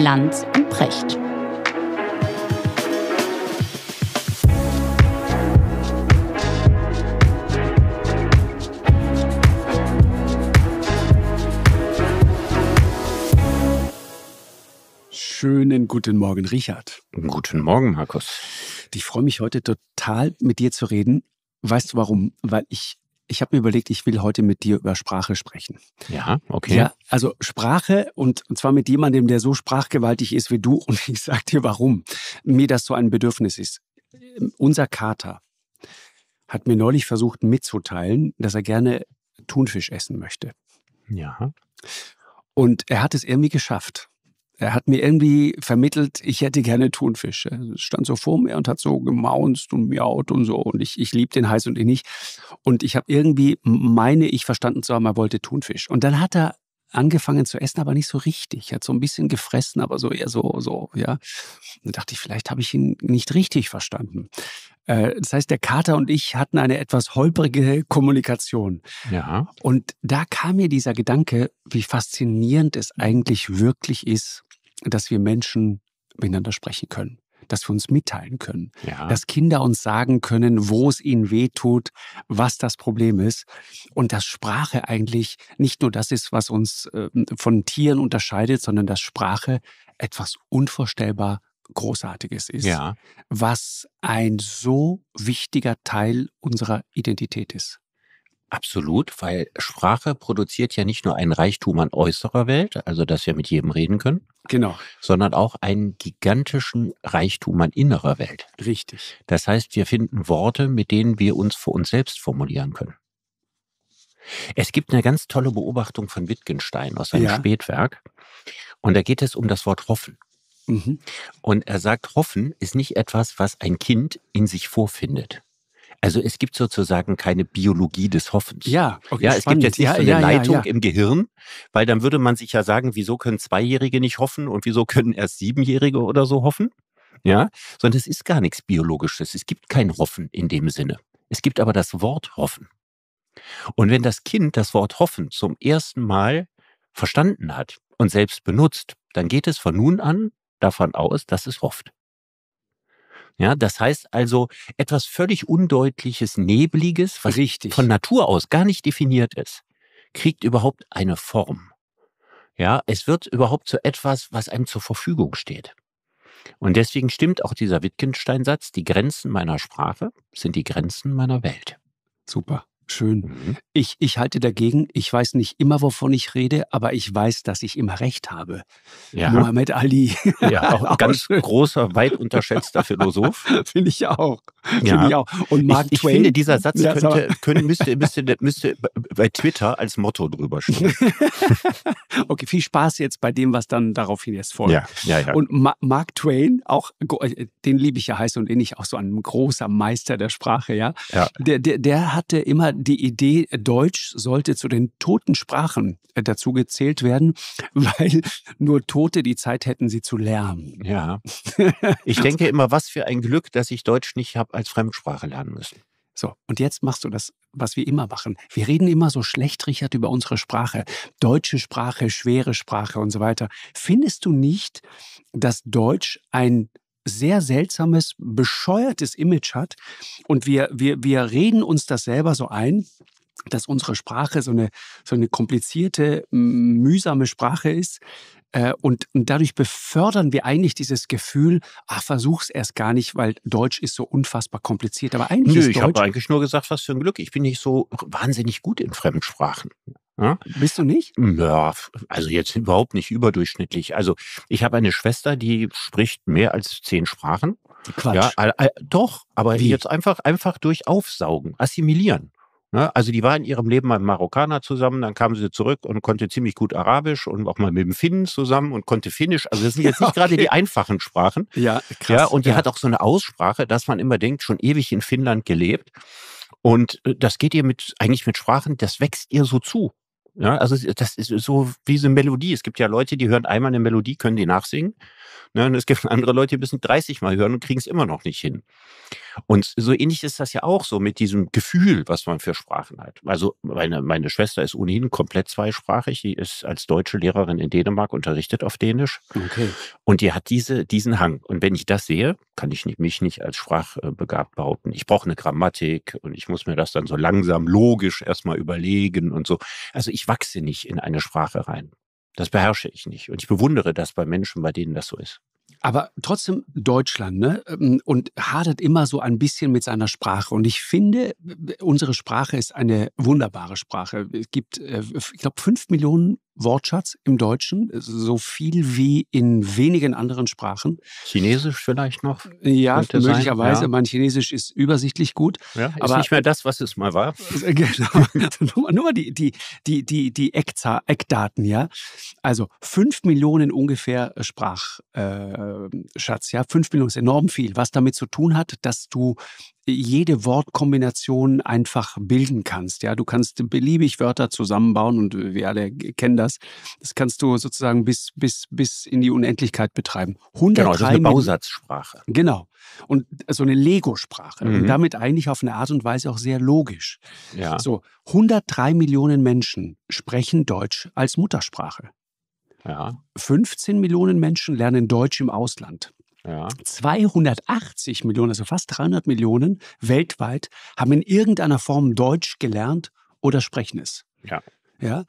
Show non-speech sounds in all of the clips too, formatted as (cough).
Lanz und Precht. Schönen guten Morgen, Richard. Guten Morgen, Markus. Ich freue mich heute total, mit dir zu reden. Weißt du warum? Weil ich ich habe mir überlegt, ich will heute mit dir über Sprache sprechen. Ja, okay. Ja, also Sprache und, und zwar mit jemandem, der so sprachgewaltig ist wie du. (laughs) Und ich sage dir, warum mir das so ein Bedürfnis ist. Unser Kater hat mir neulich versucht mitzuteilen, dass er gerne Thunfisch essen möchte. Ja. Und er hat es irgendwie geschafft. Er hat mir irgendwie vermittelt, ich hätte gerne Thunfische. Er stand so vor mir und hat so gemaunzt und miaut und so. Und ich, ich liebe den heiß und ihn nicht. Und ich habe irgendwie, meine ich, verstanden zu haben, er wollte Thunfisch. Und dann hat er angefangen zu essen, aber nicht so richtig. Er hat so ein bisschen gefressen, aber so eher so, so, ja. Und dachte ich, vielleicht habe ich ihn nicht richtig verstanden. Äh, das heißt, der Kater und ich hatten eine etwas holprige Kommunikation. Ja. Und da kam mir dieser Gedanke, wie faszinierend es eigentlich wirklich ist, dass wir Menschen miteinander sprechen können dass wir uns mitteilen können, ja. dass Kinder uns sagen können, wo es ihnen weh tut, was das Problem ist und dass Sprache eigentlich nicht nur das ist, was uns ähm, von Tieren unterscheidet, sondern dass Sprache etwas unvorstellbar Großartiges ist, ja. was ein so wichtiger Teil unserer Identität ist. Absolut, weil Sprache produziert ja nicht nur einen Reichtum an äußerer Welt, also dass wir mit jedem reden können, genau, sondern auch einen gigantischen Reichtum an innerer Welt. Richtig. Das heißt, wir finden Worte, mit denen wir uns für uns selbst formulieren können. Es gibt eine ganz tolle Beobachtung von Wittgenstein aus seinem ja. Spätwerk und da geht es um das Wort hoffen. Mhm. Und er sagt, hoffen ist nicht etwas, was ein Kind in sich vorfindet also es gibt sozusagen keine Biologie des Hoffens. Ja, okay, ja es spannend. gibt jetzt nicht ja, so eine ja, Leitung ja, im Gehirn, weil dann würde man sich ja sagen, wieso können Zweijährige nicht hoffen und wieso können erst Siebenjährige oder so hoffen? Ja, sondern es ist gar nichts Biologisches. Es gibt kein Hoffen in dem Sinne. Es gibt aber das Wort Hoffen. Und wenn das Kind das Wort Hoffen zum ersten Mal verstanden hat und selbst benutzt, dann geht es von nun an davon aus, dass es hofft. Ja, das heißt also etwas völlig Undeutliches, Nebliges, was Richtig. von Natur aus gar nicht definiert ist, kriegt überhaupt eine Form. Ja, es wird überhaupt zu etwas, was einem zur Verfügung steht. Und deswegen stimmt auch dieser Wittgenstein-Satz, die Grenzen meiner Sprache sind die Grenzen meiner Welt. Super. Schön. Mhm. Ich, ich halte dagegen. Ich weiß nicht immer, wovon ich rede, aber ich weiß, dass ich immer recht habe. Ja. Muhammad Ali. Ja, (laughs) auch, ein ganz schön. großer, weit unterschätzter Philosoph. (laughs) Finde ich auch. Finde ja. ich auch. Und Mark ich, Twain. Ich finde, dieser Satz ja, so. könnte, müsste, müsste, müsste bei Twitter als Motto drüber stehen. (laughs) okay, viel Spaß jetzt bei dem, was dann daraufhin jetzt folgt. Ja, ja, ja. Und Ma Mark Twain, auch, äh, den liebe ich ja heiß und ähnlich, auch so ein großer Meister der Sprache, ja. ja. Der, der, der hatte immer die Idee, Deutsch sollte zu den toten Sprachen äh, dazu gezählt werden, (laughs) weil nur Tote die Zeit hätten, sie zu lernen. Ja. (laughs) Ich denke immer, was für ein Glück, dass ich Deutsch nicht habe als Fremdsprache lernen müssen. So, und jetzt machst du das, was wir immer machen. Wir reden immer so schlecht, Richard, über unsere Sprache. Deutsche Sprache, schwere Sprache und so weiter. Findest du nicht, dass Deutsch ein sehr seltsames, bescheuertes Image hat. Und wir, wir, wir reden uns das selber so ein, dass unsere Sprache so eine, so eine komplizierte, mühsame Sprache ist. Äh, und, dadurch befördern wir eigentlich dieses Gefühl, ach, versuch's erst gar nicht, weil Deutsch ist so unfassbar kompliziert. Aber eigentlich Nö, ist Deutsch ich habe eigentlich nur gesagt, was für ein Glück. Ich bin nicht so wahnsinnig gut in Fremdsprachen. Ja? Bist du nicht? Ja, also jetzt überhaupt nicht überdurchschnittlich. Also ich habe eine Schwester, die spricht mehr als zehn Sprachen. Quatsch. Ja, all, all, doch, aber Wie? jetzt einfach, einfach durch Aufsaugen, assimilieren. Ne? Also die war in ihrem Leben mal mit Marokkaner zusammen, dann kam sie zurück und konnte ziemlich gut Arabisch und auch mal mit dem Finnen zusammen und konnte Finnisch. Also das sind jetzt nicht okay. (laughs) gerade die einfachen Sprachen. Ja, krass. Ja, und die ja. hat auch so eine Aussprache, dass man immer denkt, schon ewig in Finnland gelebt. Und äh, das geht ihr mit, eigentlich mit Sprachen, das wächst ihr so zu. Ja, ne? also das ist so wie eine Melodie. Es gibt ja Leute, die hören einmal eine Melodie, können die nachsingen. Ne? Und es gibt (laughs) andere Leute, die müssen 30 Mal hören und kriegen es immer noch nicht hin. Und so ähnlich ist das ja auch so mit diesem Gefühl, was man für Sprachen hat. Also meine, meine Schwester ist ohnehin komplett zweisprachig. Die ist als deutsche Lehrerin in Dänemark unterrichtet auf Dänisch. Okay. Und die hat diese, diesen Hang. Und wenn ich das sehe, kann ich mich nicht als sprachbegabt behaupten. Ich brauche eine Grammatik und ich muss mir das dann so langsam logisch erstmal überlegen und so. Also ich wachse nicht in eine Sprache rein. Das beherrsche ich nicht. Und ich bewundere das bei Menschen, bei denen das so ist. Aber trotzdem Deutschland, ne? Ähm, und hadert immer so ein bisschen mit seiner Sprache. Und ich finde, unsere Sprache ist eine wunderbare Sprache. Es gibt, äh, ich glaube, fünf Millionen Wortschatz im Deutschen, äh, so viel wie in wenigen anderen Sprachen. Chinesisch vielleicht noch? Ja, möglicherweise. Ja. Mein Chinesisch ist übersichtlich gut. Ja, ist aber nicht mehr das, was es mal war. (laughs) Äh, genau. (laughs) nur, nur die, die, die, die, die Eckza Eckdaten, ja. Also fünf Millionen ungefähr äh, Sprachschatz, äh, ja. Fünf Millionen ist enorm viel, was damit zu tun hat, dass du jede Wortkombination einfach bilden kannst. Ja, du kannst beliebig Wörter zusammenbauen und wir alle kennen das. Das kannst du sozusagen bis, bis, bis in die Unendlichkeit betreiben. 103 genau, das ist eine Bausatzsprache. Genau. Und äh, so eine Lego-Sprache. Mhm. Und damit eigentlich auf eine Art und Weise auch sehr logisch. Ja. So, 103 Millionen Menschen sprechen Deutsch als Muttersprache. Ja. 15 Millionen Menschen lernen Deutsch im Ausland. 280 Millionen, also fast 300 Millionen weltweit, haben in irgendeiner Form Deutsch gelernt oder sprechen es. Ja. Ja,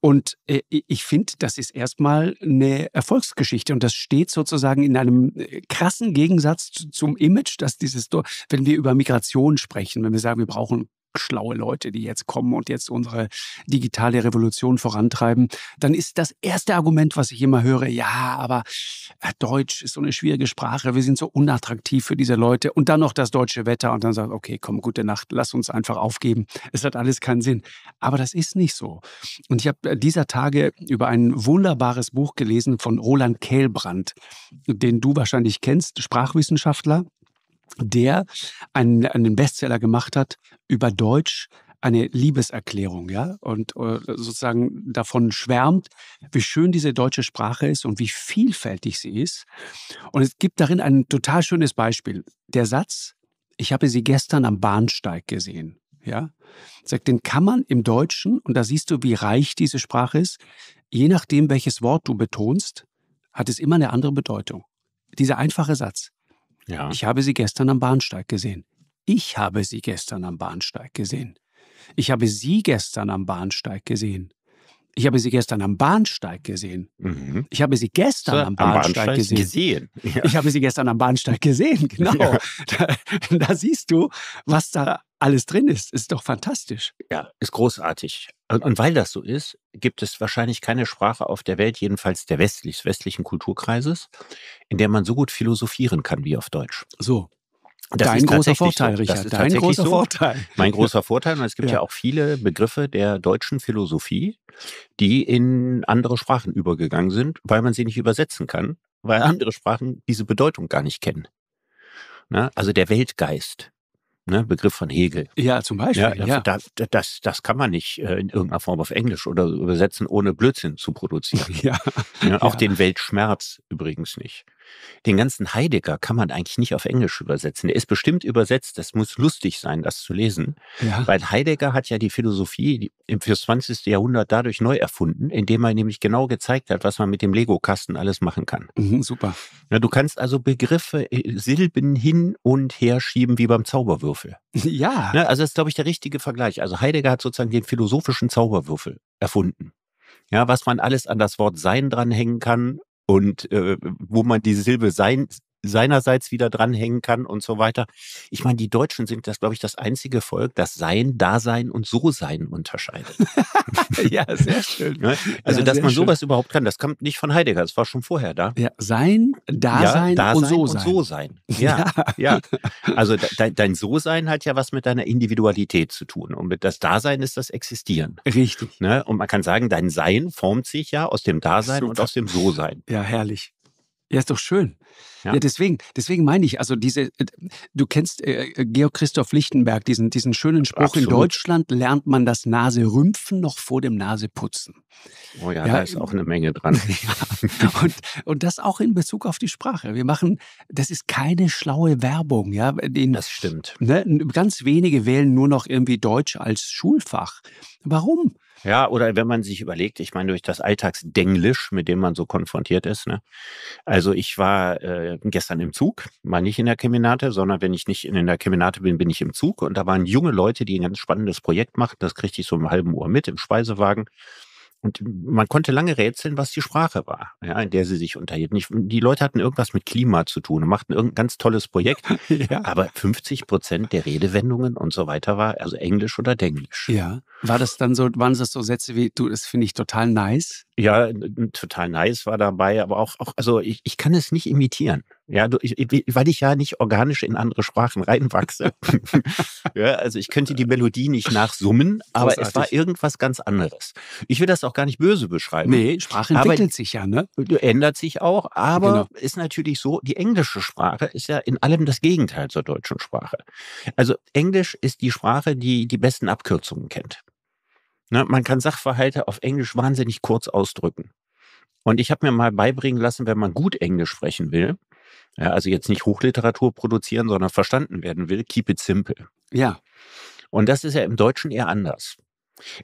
und äh, ich finde, das ist erstmal eine Erfolgsgeschichte und das steht sozusagen in einem äh, krassen Gegensatz zum Image, dass dieses, wenn wir über Migration sprechen, wenn wir sagen, wir brauchen schlaue Leute, die jetzt kommen und jetzt unsere digitale Revolution vorantreiben, dann ist das erste Argument, was ich immer höre, ja, aber äh, Deutsch ist so eine schwierige Sprache, wir sind so unattraktiv für diese Leute und dann noch das deutsche Wetter und dann sagt, okay, komm, gute Nacht, lass uns einfach aufgeben, es hat alles keinen Sinn. Aber das ist nicht so. Und ich habe äh, dieser Tage über ein wunderbares Buch gelesen von Roland Kehlbrand, den du wahrscheinlich kennst, Sprachwissenschaftler, der einen, einen Bestseller gemacht hat über Deutsch, eine Liebeserklärung, ja, und äh, sozusagen davon schwärmt, wie schön diese deutsche Sprache ist und wie vielfältig sie ist. Und es gibt darin ein total schönes Beispiel. Der Satz, ich habe sie gestern am Bahnsteig gesehen, ja, sagt, den kann man im Deutschen, und da siehst du, wie reich diese Sprache ist, je nachdem, welches Wort du betonst, hat es immer eine andere Bedeutung. Dieser einfache Satz. Ja. Ich habe sie gestern am Bahnsteig gesehen. Ich habe sie gestern am Bahnsteig gesehen. Ich habe sie gestern am Bahnsteig gesehen. Ich habe sie gestern am Bahnsteig gesehen. Mhm. Ich habe sie gestern so, am, Bahnsteig am Bahnsteig, gesehen. gesehen. (laughs) Ja. Ich habe sie gestern am Bahnsteig gesehen, (laughs) genau. Ja. Da, da, siehst du, was da alles drin ist. Ist doch fantastisch. Ja, ist großartig. Und, und weil das so ist, gibt es wahrscheinlich keine Sprache auf der Welt, jedenfalls der westlich, westlichen Kulturkreises, in der man so gut philosophieren kann wie auf Deutsch. So. Das Dein großer Vorteil, so. Richard. Dein großer so. Vorteil. Mein großer (laughs) Vorteil. Und es gibt ja. ja. auch viele Begriffe der deutschen Philosophie, die in andere Sprachen übergegangen sind, weil man sie nicht übersetzen kann, weil andere Sprachen diese Bedeutung gar nicht kennen. Na, ne? also der Weltgeist. Ne, Begriff von Hegel. Ja, zum Beispiel. Ja, das, ja. das, das kann man nicht äh, in irgendeiner Form auf Englisch oder übersetzen, ohne Blödsinn zu produzieren. (laughs) Ja. Ne? ja auch den Weltschmerz übrigens nicht. Den ganzen Heidegger kann man eigentlich nicht auf Englisch übersetzen. Der ist bestimmt übersetzt. Das muss lustig sein, das zu lesen. Ja. Weil Heidegger hat ja die Philosophie fürs 20. Jahrhundert dadurch neu erfunden, indem er nämlich genau gezeigt hat, was man mit dem Lego-Kasten alles machen kann. Mhm, super. Na, du kannst also Begriffe, äh, Silben hin und her schieben wie beim Zauberwürfel. (laughs) Ja. Na, ne, also das ist, glaube ich, der richtige Vergleich. Also Heidegger hat sozusagen den philosophischen Zauberwürfel erfunden. Ja, was man alles an das Wort Sein dranhängen kann und äh, wo man diese Silbe sein seinerseits wieder dranhängen kann und so weiter. Ich meine, die Deutschen sind das, glaube ich, das einzige Volk, das Sein, Dasein und So-Sein unterscheidet. (laughs) ja, sehr schön. Ne? Also, ja, dass man sowas schön. überhaupt kann, das kommt nicht von Heidegger, das war schon vorher da. Ja, sein, Dasein, ja, Dasein und So-Sein. So sein. Ja, (laughs) ja. ja. Also, dein, dein So-Sein hat ja was mit deiner Individualität zu tun. Und mit das Dasein ist das Existieren. Richtig. Ne? Und man kann sagen, dein Sein formt sich ja aus dem Dasein Super. und aus dem So-Sein. Ja, herrlich. Ja, ist doch schön. Ja. ja, deswegen, deswegen meine ich, also diese, äh, du kennst äh, Georg Christoph Lichtenberg, diesen, diesen schönen Spruch, Absolut. in Deutschland lernt man das Naserümpfen noch vor dem Naseputzen. Oh ja, ja da ist auch eine Menge dran. (laughs) ja. und, und das auch in Bezug auf die Sprache. Wir machen, das ist keine schlaue Werbung, ja. In, das stimmt. Ne, ganz wenige wählen nur noch irgendwie Deutsch als Schulfach. Warum? Ja, oder wenn man sich überlegt, ich meine, durch das Alltagsdenglisch, mit dem man so konfrontiert ist. Ne? Also ich war äh, gestern im Zug, mal nicht in der Keminate, sondern wenn ich nicht in der Keminate bin, bin ich im Zug. Und da waren junge Leute, die ein ganz spannendes Projekt machen. Das kriegte ich so um halben Uhr mit im Speisewagen und man konnte lange rätseln, was die Sprache war, ja, in der sie sich unterhielten. Ich, die Leute hatten irgendwas mit Klima zu tun und machten irgendein ganz tolles Projekt. (laughs) ja. Aber 50 Prozent der Redewendungen und so weiter war also Englisch oder Denglisch. Ja. War das dann so, waren das so Sätze wie, du, das finde ich total nice? Ja, total nice war dabei, aber auch, auch also ich, ich kann es nicht imitieren. Ja, du, ich, weil ich ja nicht organisch in andere Sprachen reinwachse. (laughs) ja, also ich könnte die äh. Melodie nicht nachsummen, aber Großartig. es war irgendwas ganz anderes. Ich will das auch gar nicht böse beschreiben. Nee, Sprache entwickelt aber, sich ja, ne? Äh, ändert sich auch, aber genau. ist natürlich so, die englische Sprache ist ja in allem das Gegenteil zur deutschen Sprache. Also Englisch ist die Sprache, die die besten Abkürzungen kennt. Ne, man kann Sachverhalte auf Englisch wahnsinnig kurz ausdrücken. Und ich habe mir mal beibringen lassen, wenn man gut Englisch sprechen will, ja, also jetzt nicht Hochliteratur produzieren, sondern verstanden werden will, keep it simple. Ja. Und das ist ja im Deutschen eher anders.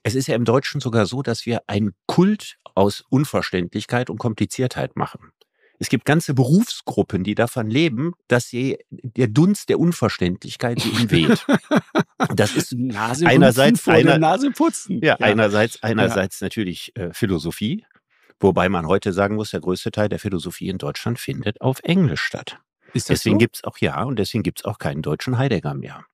Es ist ja im Deutschen sogar so, dass wir einen Kult aus Unverständlichkeit und Kompliziertheit machen. Es gibt ganze Berufsgruppen, die davon leben, dass sie der Dunst der Unverständlichkeit sie umweht. (laughs) Das ist Nase einerseits vor einer, Nase putzen. Ja, ja. einerseits einerseits ja. natürlich äh, Philosophie Wobei man heute sagen muss, der größte Teil der Philosophie in Deutschland findet auf Englisch statt. deswegen so? gibt es auch ja und deswegen gibt es auch keinen deutschen Heidegger mehr.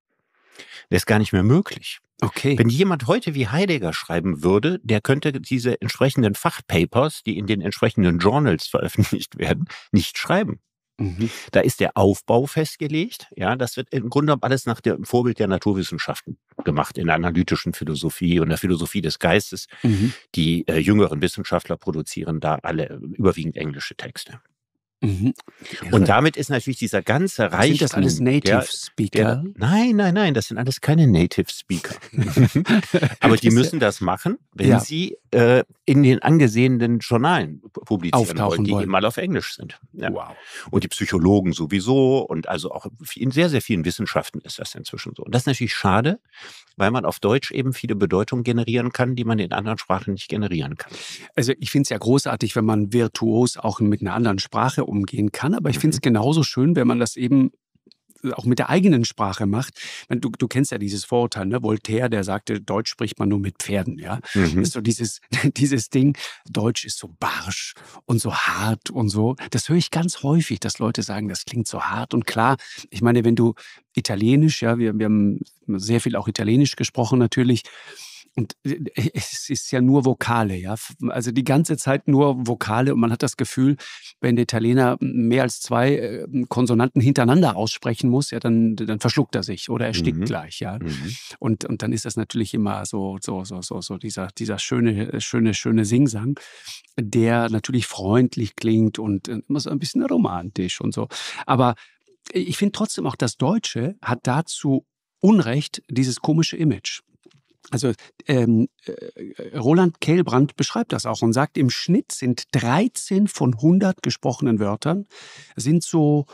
Der ist gar nicht mehr möglich. Okay. Wenn jemand heute wie Heidegger schreiben würde, der könnte diese entsprechenden Fachpapers, die in den entsprechenden Journals veröffentlicht werden, nicht schreiben. Mhm. Da ist der Aufbau festgelegt. Ja, das wird im Grunde genommen alles nach dem Vorbild der Naturwissenschaften gemacht, in der analytischen Philosophie und der Philosophie des Geistes. Mhm. Die äh, jüngeren Wissenschaftler produzieren da alle äh, überwiegend englische Texte. Mhm. Und damit ist natürlich dieser ganze Reichtum. Sind das alles Native Speaker? Der, nein, nein, nein, das sind alles keine Native Speaker. (laughs) Aber die müssen das machen, wenn ja. sie äh, in den angesehenen Journalen publizieren Auftauchen wollen, die mal auf Englisch sind. Ja. Wow. Und die Psychologen sowieso und also auch in sehr, sehr vielen Wissenschaften ist das inzwischen so. Und das ist natürlich schade, weil man auf Deutsch eben viele Bedeutungen generieren kann, die man in anderen Sprachen nicht generieren kann. Also ich finde es ja großartig, wenn man virtuos auch mit einer anderen Sprache umgehen kann, aber ich finde es mhm. genauso schön, wenn man das eben auch mit der eigenen Sprache macht. Du, du kennst ja dieses Vorurteil, ne? Voltaire, der sagte, Deutsch spricht man nur mit Pferden, ja. Mhm. Das ist so dieses, (laughs) dieses Ding, Deutsch ist so barsch und so hart und so. Das höre ich ganz häufig, dass Leute sagen, das klingt so hart und klar. Ich meine, wenn du Italienisch, ja, wir, wir haben sehr viel auch Italienisch gesprochen natürlich und äh, äh, es ist ja nur Vokale, ja. Also die ganze Zeit nur Vokale und man hat das Gefühl, wenn der Italiener mehr als zwei äh, Konsonanten hintereinander aussprechen muss, ja, dann, dann verschluckt er sich oder erstickt mhm. gleich, ja. Mhm. Und, und dann ist das natürlich immer so, so, so, so, so dieser, dieser schöne, schöne, schöne Singsang, der natürlich freundlich klingt und immer so ein bisschen romantisch und so. Aber ich finde trotzdem auch, das Deutsche hat dazu Unrecht dieses komische Image. Also ähm, äh, Roland Kehlbrand beschreibt das auch und sagt, im Schnitt sind 13 von 100 gesprochenen Wörtern sind so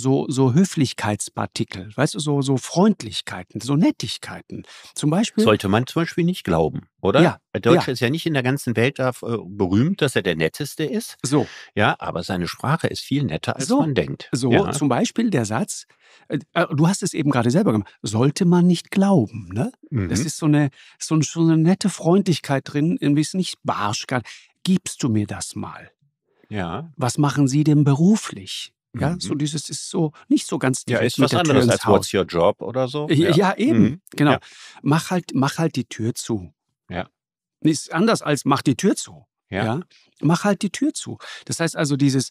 so, so Höflichkeitspartikel, weißt du, so, so Freundlichkeiten, so Nettigkeiten. Zum Beispiel. Sollte man zum Beispiel nicht glauben, oder? Ja. Der Deutsche ja. ist ja nicht in der ganzen Welt da, äh, berühmt, dass er der Netteste ist. So. Ja, aber seine Sprache ist viel netter, als so. man denkt. So, ja. zum Beispiel der Satz, äh, äh du hast es eben gerade selber gemacht, sollte man nicht glauben, ne? Mhm. Das ist so eine, so eine, so eine nette Freundlichkeit drin, irgendwie ist nicht barsch, gibst du mir das mal? Ja. Was machen Sie denn beruflich? Ja, mhm. so dieses ist so nicht so ganz direkt. Ja, ist was anderes als What's Your Job oder so. Äh, ja, ja eben, mhm. genau. Ja. Mach halt, mach halt die Tür zu. Ja. Ist anders als mach die Tür zu. Ja. ja. Mach halt die Tür zu. Das heißt also, dieses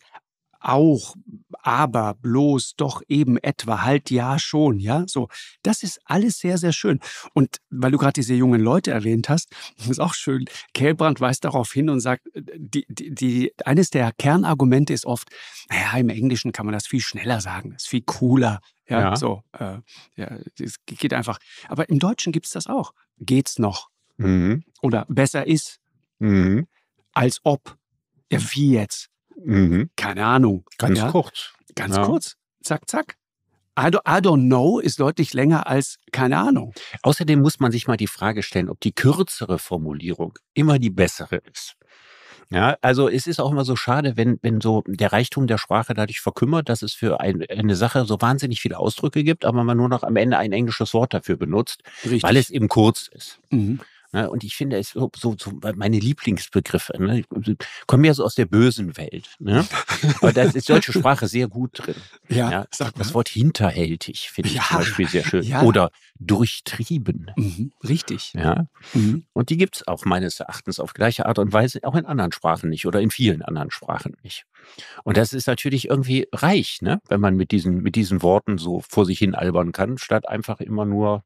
auch, aber, bloß, doch, eben, etwa, halt, ja, schon, ja, so. Das ist alles sehr, sehr schön. Und weil du gerade diese jungen Leute erwähnt hast, (laughs) ist auch schön, Kellbrand weist darauf hin und sagt, äh, die, die, die, eines der Kernargumente ist oft, naja, im Englischen kann man das viel schneller sagen, ist viel cooler, ja, ja. so, äh, ja, es geht einfach. Aber im Deutschen gibt es das auch. Geht's noch? Mhm. Oder besser ist. Mhm. Als ob. Ja, wie jetzt? Mhm. Keine Ahnung. Ganz ja? kurz. Ganz ja. kurz. Zack, zack. I don't, I don't know ist deutlich länger als keine Ahnung. Außerdem muss man sich mal die Frage stellen, ob die kürzere Formulierung immer die bessere ist. Ja, also es ist auch immer so schade, wenn, wenn so der Reichtum der Sprache dadurch verkümmert, dass es für ein, eine Sache so wahnsinnig viele Ausdrücke gibt, aber man nur noch am Ende ein englisches Wort dafür benutzt, Richtig. weil es eben kurz ist. Mhm. Ne? Und ich finde es so, so, so meine Lieblingsbegriffe. Ne? Äh, kommen ja so aus der bösen Welt. Ne? Aber da ist deutsche Sprache sehr gut drin. Ja, ja? Das Wort hinterhältig finde ja, ich zum Beispiel sehr schön. Ja. Oder durchtrieben. Mhm, richtig. Ja? Mhm. Und die gibt es auch meines Erachtens auf gleiche Art und Weise auch in anderen Sprachen nicht oder in vielen anderen Sprachen nicht. Und das ist natürlich irgendwie reich, ne? wenn man mit diesen, mit diesen Worten so vor sich hin albern kann, statt einfach immer nur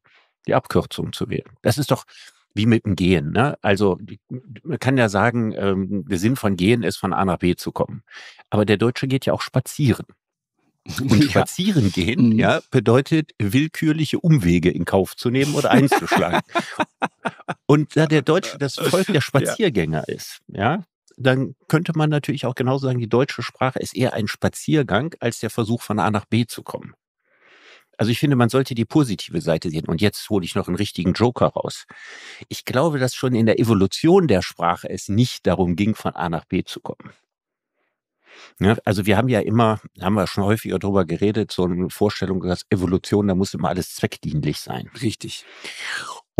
die Abkürzung zu wählen. Das ist doch wie mit dem Gehen. Ne? Also man kann ja sagen, ähm, der Sinn von Gehen ist, von A nach B zu kommen. Aber der Deutsche geht ja auch spazieren. (laughs) Und ja. spazieren gehen, mhm. ja, bedeutet willkürliche Umwege in Kauf zu nehmen oder einzuschlagen. (laughs) und da der Deutsche das äh, Volk der Spaziergänger ja. ist, ja, dann könnte man natürlich auch genauso sagen, die deutsche Sprache ist eher ein Spaziergang als der Versuch von A nach B zu kommen. Also ich finde, man sollte die positive Seite sehen. Und jetzt hole ich noch einen richtigen Joker raus. Ich glaube, dass schon in der Evolution der Sprache es nicht darum ging, von A nach B zu kommen. Ja, ne? also wir haben ja immer, haben wir schon häufiger darüber geredet, so eine Vorstellung, dass Evolution, da muss immer alles zweckdienlich sein. Richtig.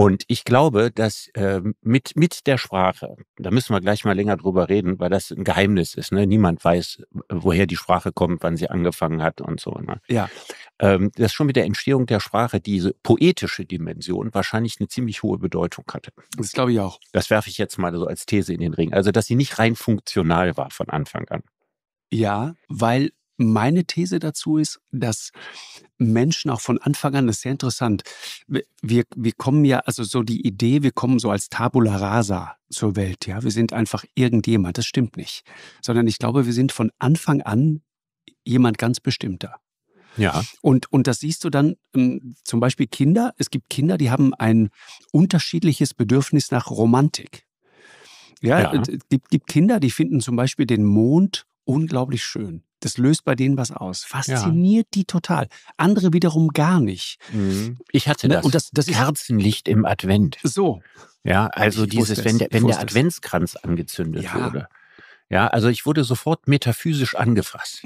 Und ich glaube, dass äh, mit, mit der Sprache, da müssen wir gleich mal länger drüber reden, weil das ein Geheimnis ist. Ne? Niemand weiß, woher die Sprache kommt, wann sie angefangen hat und so. Ne? Ja. Ähm, dass schon mit der Entstehung der Sprache diese poetische Dimension wahrscheinlich eine ziemlich hohe Bedeutung hatte. Das glaube ich auch. Das werfe ich jetzt mal so als These in den Ring. Also, dass sie nicht rein funktional war von Anfang an. Ja, weil meine These dazu ist, dass Menschen auch von Anfang an, das ist sehr interessant, wir, wir kommen ja, also so die Idee, wir kommen so als Tabula rasa zur Welt, ja, wir sind einfach irgendjemand, das stimmt nicht, sondern ich glaube, wir sind von Anfang an jemand ganz bestimmter. Ja. Und, und das siehst du dann ähm, zum Beispiel Kinder. Es gibt Kinder, die haben ein unterschiedliches Bedürfnis nach Romantik. Ja, ja. Es gibt, gibt Kinder, die finden zum Beispiel den Mond unglaublich schön das löst bei denen was aus. Fasziniert ja. die total. Andere wiederum gar nicht. Mhm. Ich hatte ne, das, und das, das Kerzenlicht im Advent. So. Ja, also ich dieses, wenn der, wenn der Adventskranz angezündet ja. wurde. Ja, also ich wurde sofort metaphysisch angefasst.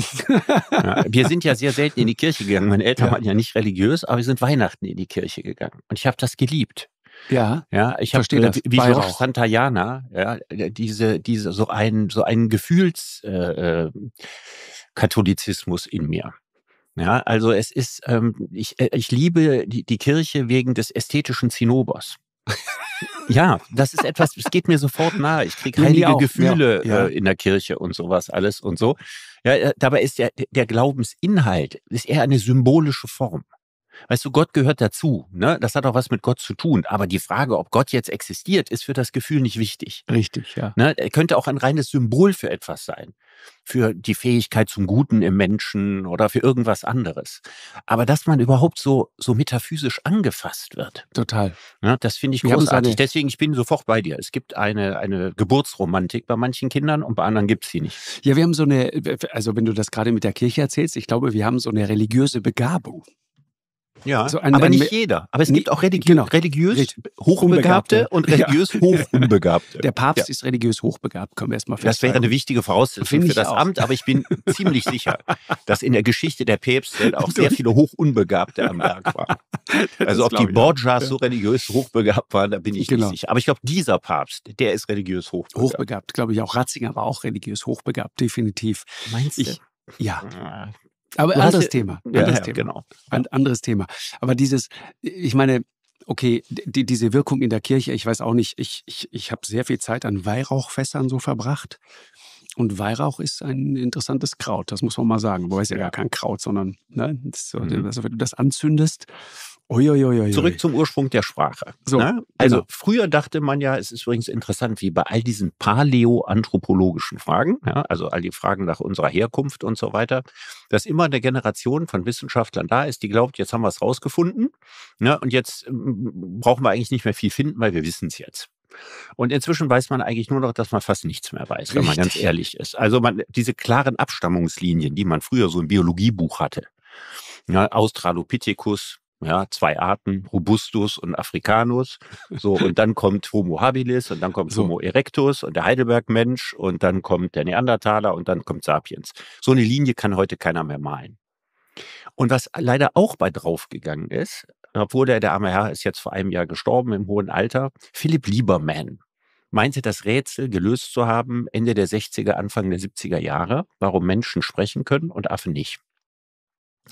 ja, wir sind ja sehr selten in die Kirche gegangen. Meine Eltern waren ja nicht religiös, aber wir sind Weihnachten in die Kirche gegangen. Und ich habe das geliebt. Ja, ja, ich habe äh, wie George Santayana, ja, äh, diese, diese so ein so ein Gefühls äh, äh Katholizismus in mir. Ja, also es ist, ähm, ich, äh, ich liebe die, die Kirche wegen des ästhetischen Zinnobers. ja, das ist etwas, es geht mir sofort nahe. Ich kriege heilige auch, Gefühle äh, ja, ja. Äh, in der Kirche und sowas alles und so. Ja, äh, dabei ist der, der Glaubensinhalt ist eher eine symbolische Form. Weißt du, Gott gehört dazu. Ne? Das hat auch was mit Gott zu tun. Aber die Frage, ob Gott jetzt existiert, ist für das Gefühl nicht wichtig. Richtig, ja. Ne? Er könnte auch ein reines Symbol für etwas sein. Für die Fähigkeit zum Guten im Menschen oder für irgendwas anderes. Aber dass man überhaupt so, so metaphysisch angefasst wird. Total. Ne? Das finde ich Wir großartig. Deswegen, ich bin sofort bei dir. Es gibt eine, eine Geburtsromantik bei manchen Kindern und bei anderen gibt es sie nicht. Ja, wir haben so eine, also wenn du das gerade mit der Kirche erzählst, ich glaube, wir haben so eine religiöse Begabung. Ja, so ein, aber ein, nicht jeder. Aber es nicht, gibt auch religi genau, religiös Hochbegabte und religiös (laughs) ja. Hochunbegabte. Der Papst ja. ist religiös hochbegabt, können wir erstmal feststellen. Das wäre eine wichtige Voraussetzung Find für das auch. Amt, aber ich bin (laughs) ziemlich sicher, dass in der Geschichte der Päpste auch sehr viele Hochunbegabte am Werk waren. (laughs) Also ob die Borgias so religiös hochbegabt waren, da bin ich genau. nicht sicher. Aber ich glaube, dieser Papst, der ist religiös hochbegabt. Hochbegabt, glaube ich auch. Ratzinger war auch religiös hochbegabt, definitiv. Meinst du? ja. Ah. Aber du anderes Thema. Anderes ja, Thema. genau. Ein anderes Thema. Aber dieses, ich meine, okay, die, diese Wirkung in der Kirche, ich weiß auch nicht, ich, ich, ich habe sehr viel Zeit an Weihrauchfässern so verbracht. Und Weihrauch ist ein interessantes Kraut, das muss man mal sagen. Wobei es ja, gar kein Kraut, sondern ne, das, mhm. also, wenn du das anzündest, Uiuiuiui. Zurück zum Ursprung der Sprache. So, ne? Genau. Also genau. früher dachte man ja, es ist übrigens interessant, wie bei all diesen paläoanthropologischen Fragen, ja, also all die Fragen nach unserer Herkunft und so weiter, dass immer eine Generation von Wissenschaftlern da ist, die glaubt, jetzt haben wir es rausgefunden ne, und jetzt ähm, brauchen wir eigentlich nicht mehr viel finden, weil wir wissen es jetzt. Und inzwischen weiß man eigentlich nur noch, dass man fast nichts mehr weiß, Richtig. wenn man ganz ehrlich ist. Also man, diese klaren Abstammungslinien, die man früher so im Biologiebuch hatte, ja, ne? Australopithecus, ja, zwei Arten, Robustus und Africanus. So, und dann kommt Homo habilis und dann kommt so. Homo erectus und der Heidelberg-Mensch und dann kommt der Neandertaler und dann kommt Sapiens. So eine Linie kann heute keiner mehr malen. Und was leider auch bei draufgegangen ist, obwohl der, der arme Herr ist jetzt vor einem Jahr gestorben im hohen Alter, Philipp Lieberman meinte das Rätsel gelöst zu haben Ende der 60er, Anfang der 70er Jahre, warum Menschen sprechen können und Affen nicht.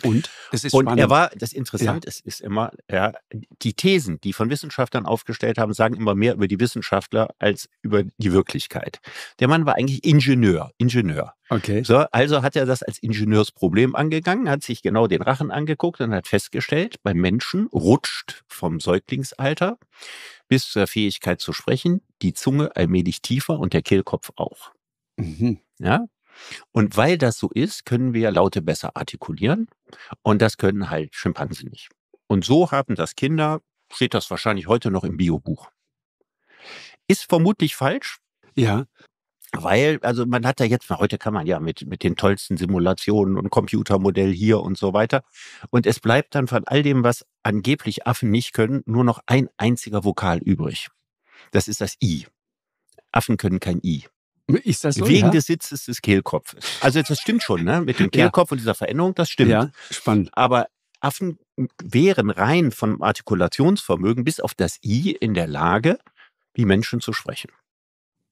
Und, es ist und spannend. er war, das Interessante ja. ist, ist immer, ja, die Thesen, die von Wissenschaftlern aufgestellt haben, sagen immer mehr über die Wissenschaftler als über die Wirklichkeit. Der Mann war eigentlich Ingenieur, Ingenieur. Okay. So, also hat er das als Ingenieursproblem angegangen, hat sich genau den Rachen angeguckt und hat festgestellt, beim Menschen rutscht vom Säuglingsalter bis zur Fähigkeit zu sprechen die Zunge allmählich tiefer und der Kehlkopf auch. Mhm. Ja, und weil das so ist, können wir Laute besser artikulieren und das können halt Schimpansen nicht. Und so haben das Kinder, steht das wahrscheinlich heute noch im Biobuch. Ist vermutlich falsch. Ja. Weil, also man hat da jetzt, heute kann man ja mit, mit den tollsten Simulationen und Computermodell hier und so weiter. Und es bleibt dann von all dem, was angeblich Affen nicht können, nur noch ein einziger Vokal übrig. Das ist das I. Affen können kein I. Ist das so? Wegen ja? des Sitzes des Kehlkopfes. Also das stimmt schon, ne? Mit dem Kehlkopf ja. und dieser Veränderung, das stimmt. Ja, spannend. Aber Affen wären rein vom Artikulationsvermögen bis auf das I in der Lage, wie Menschen zu sprechen.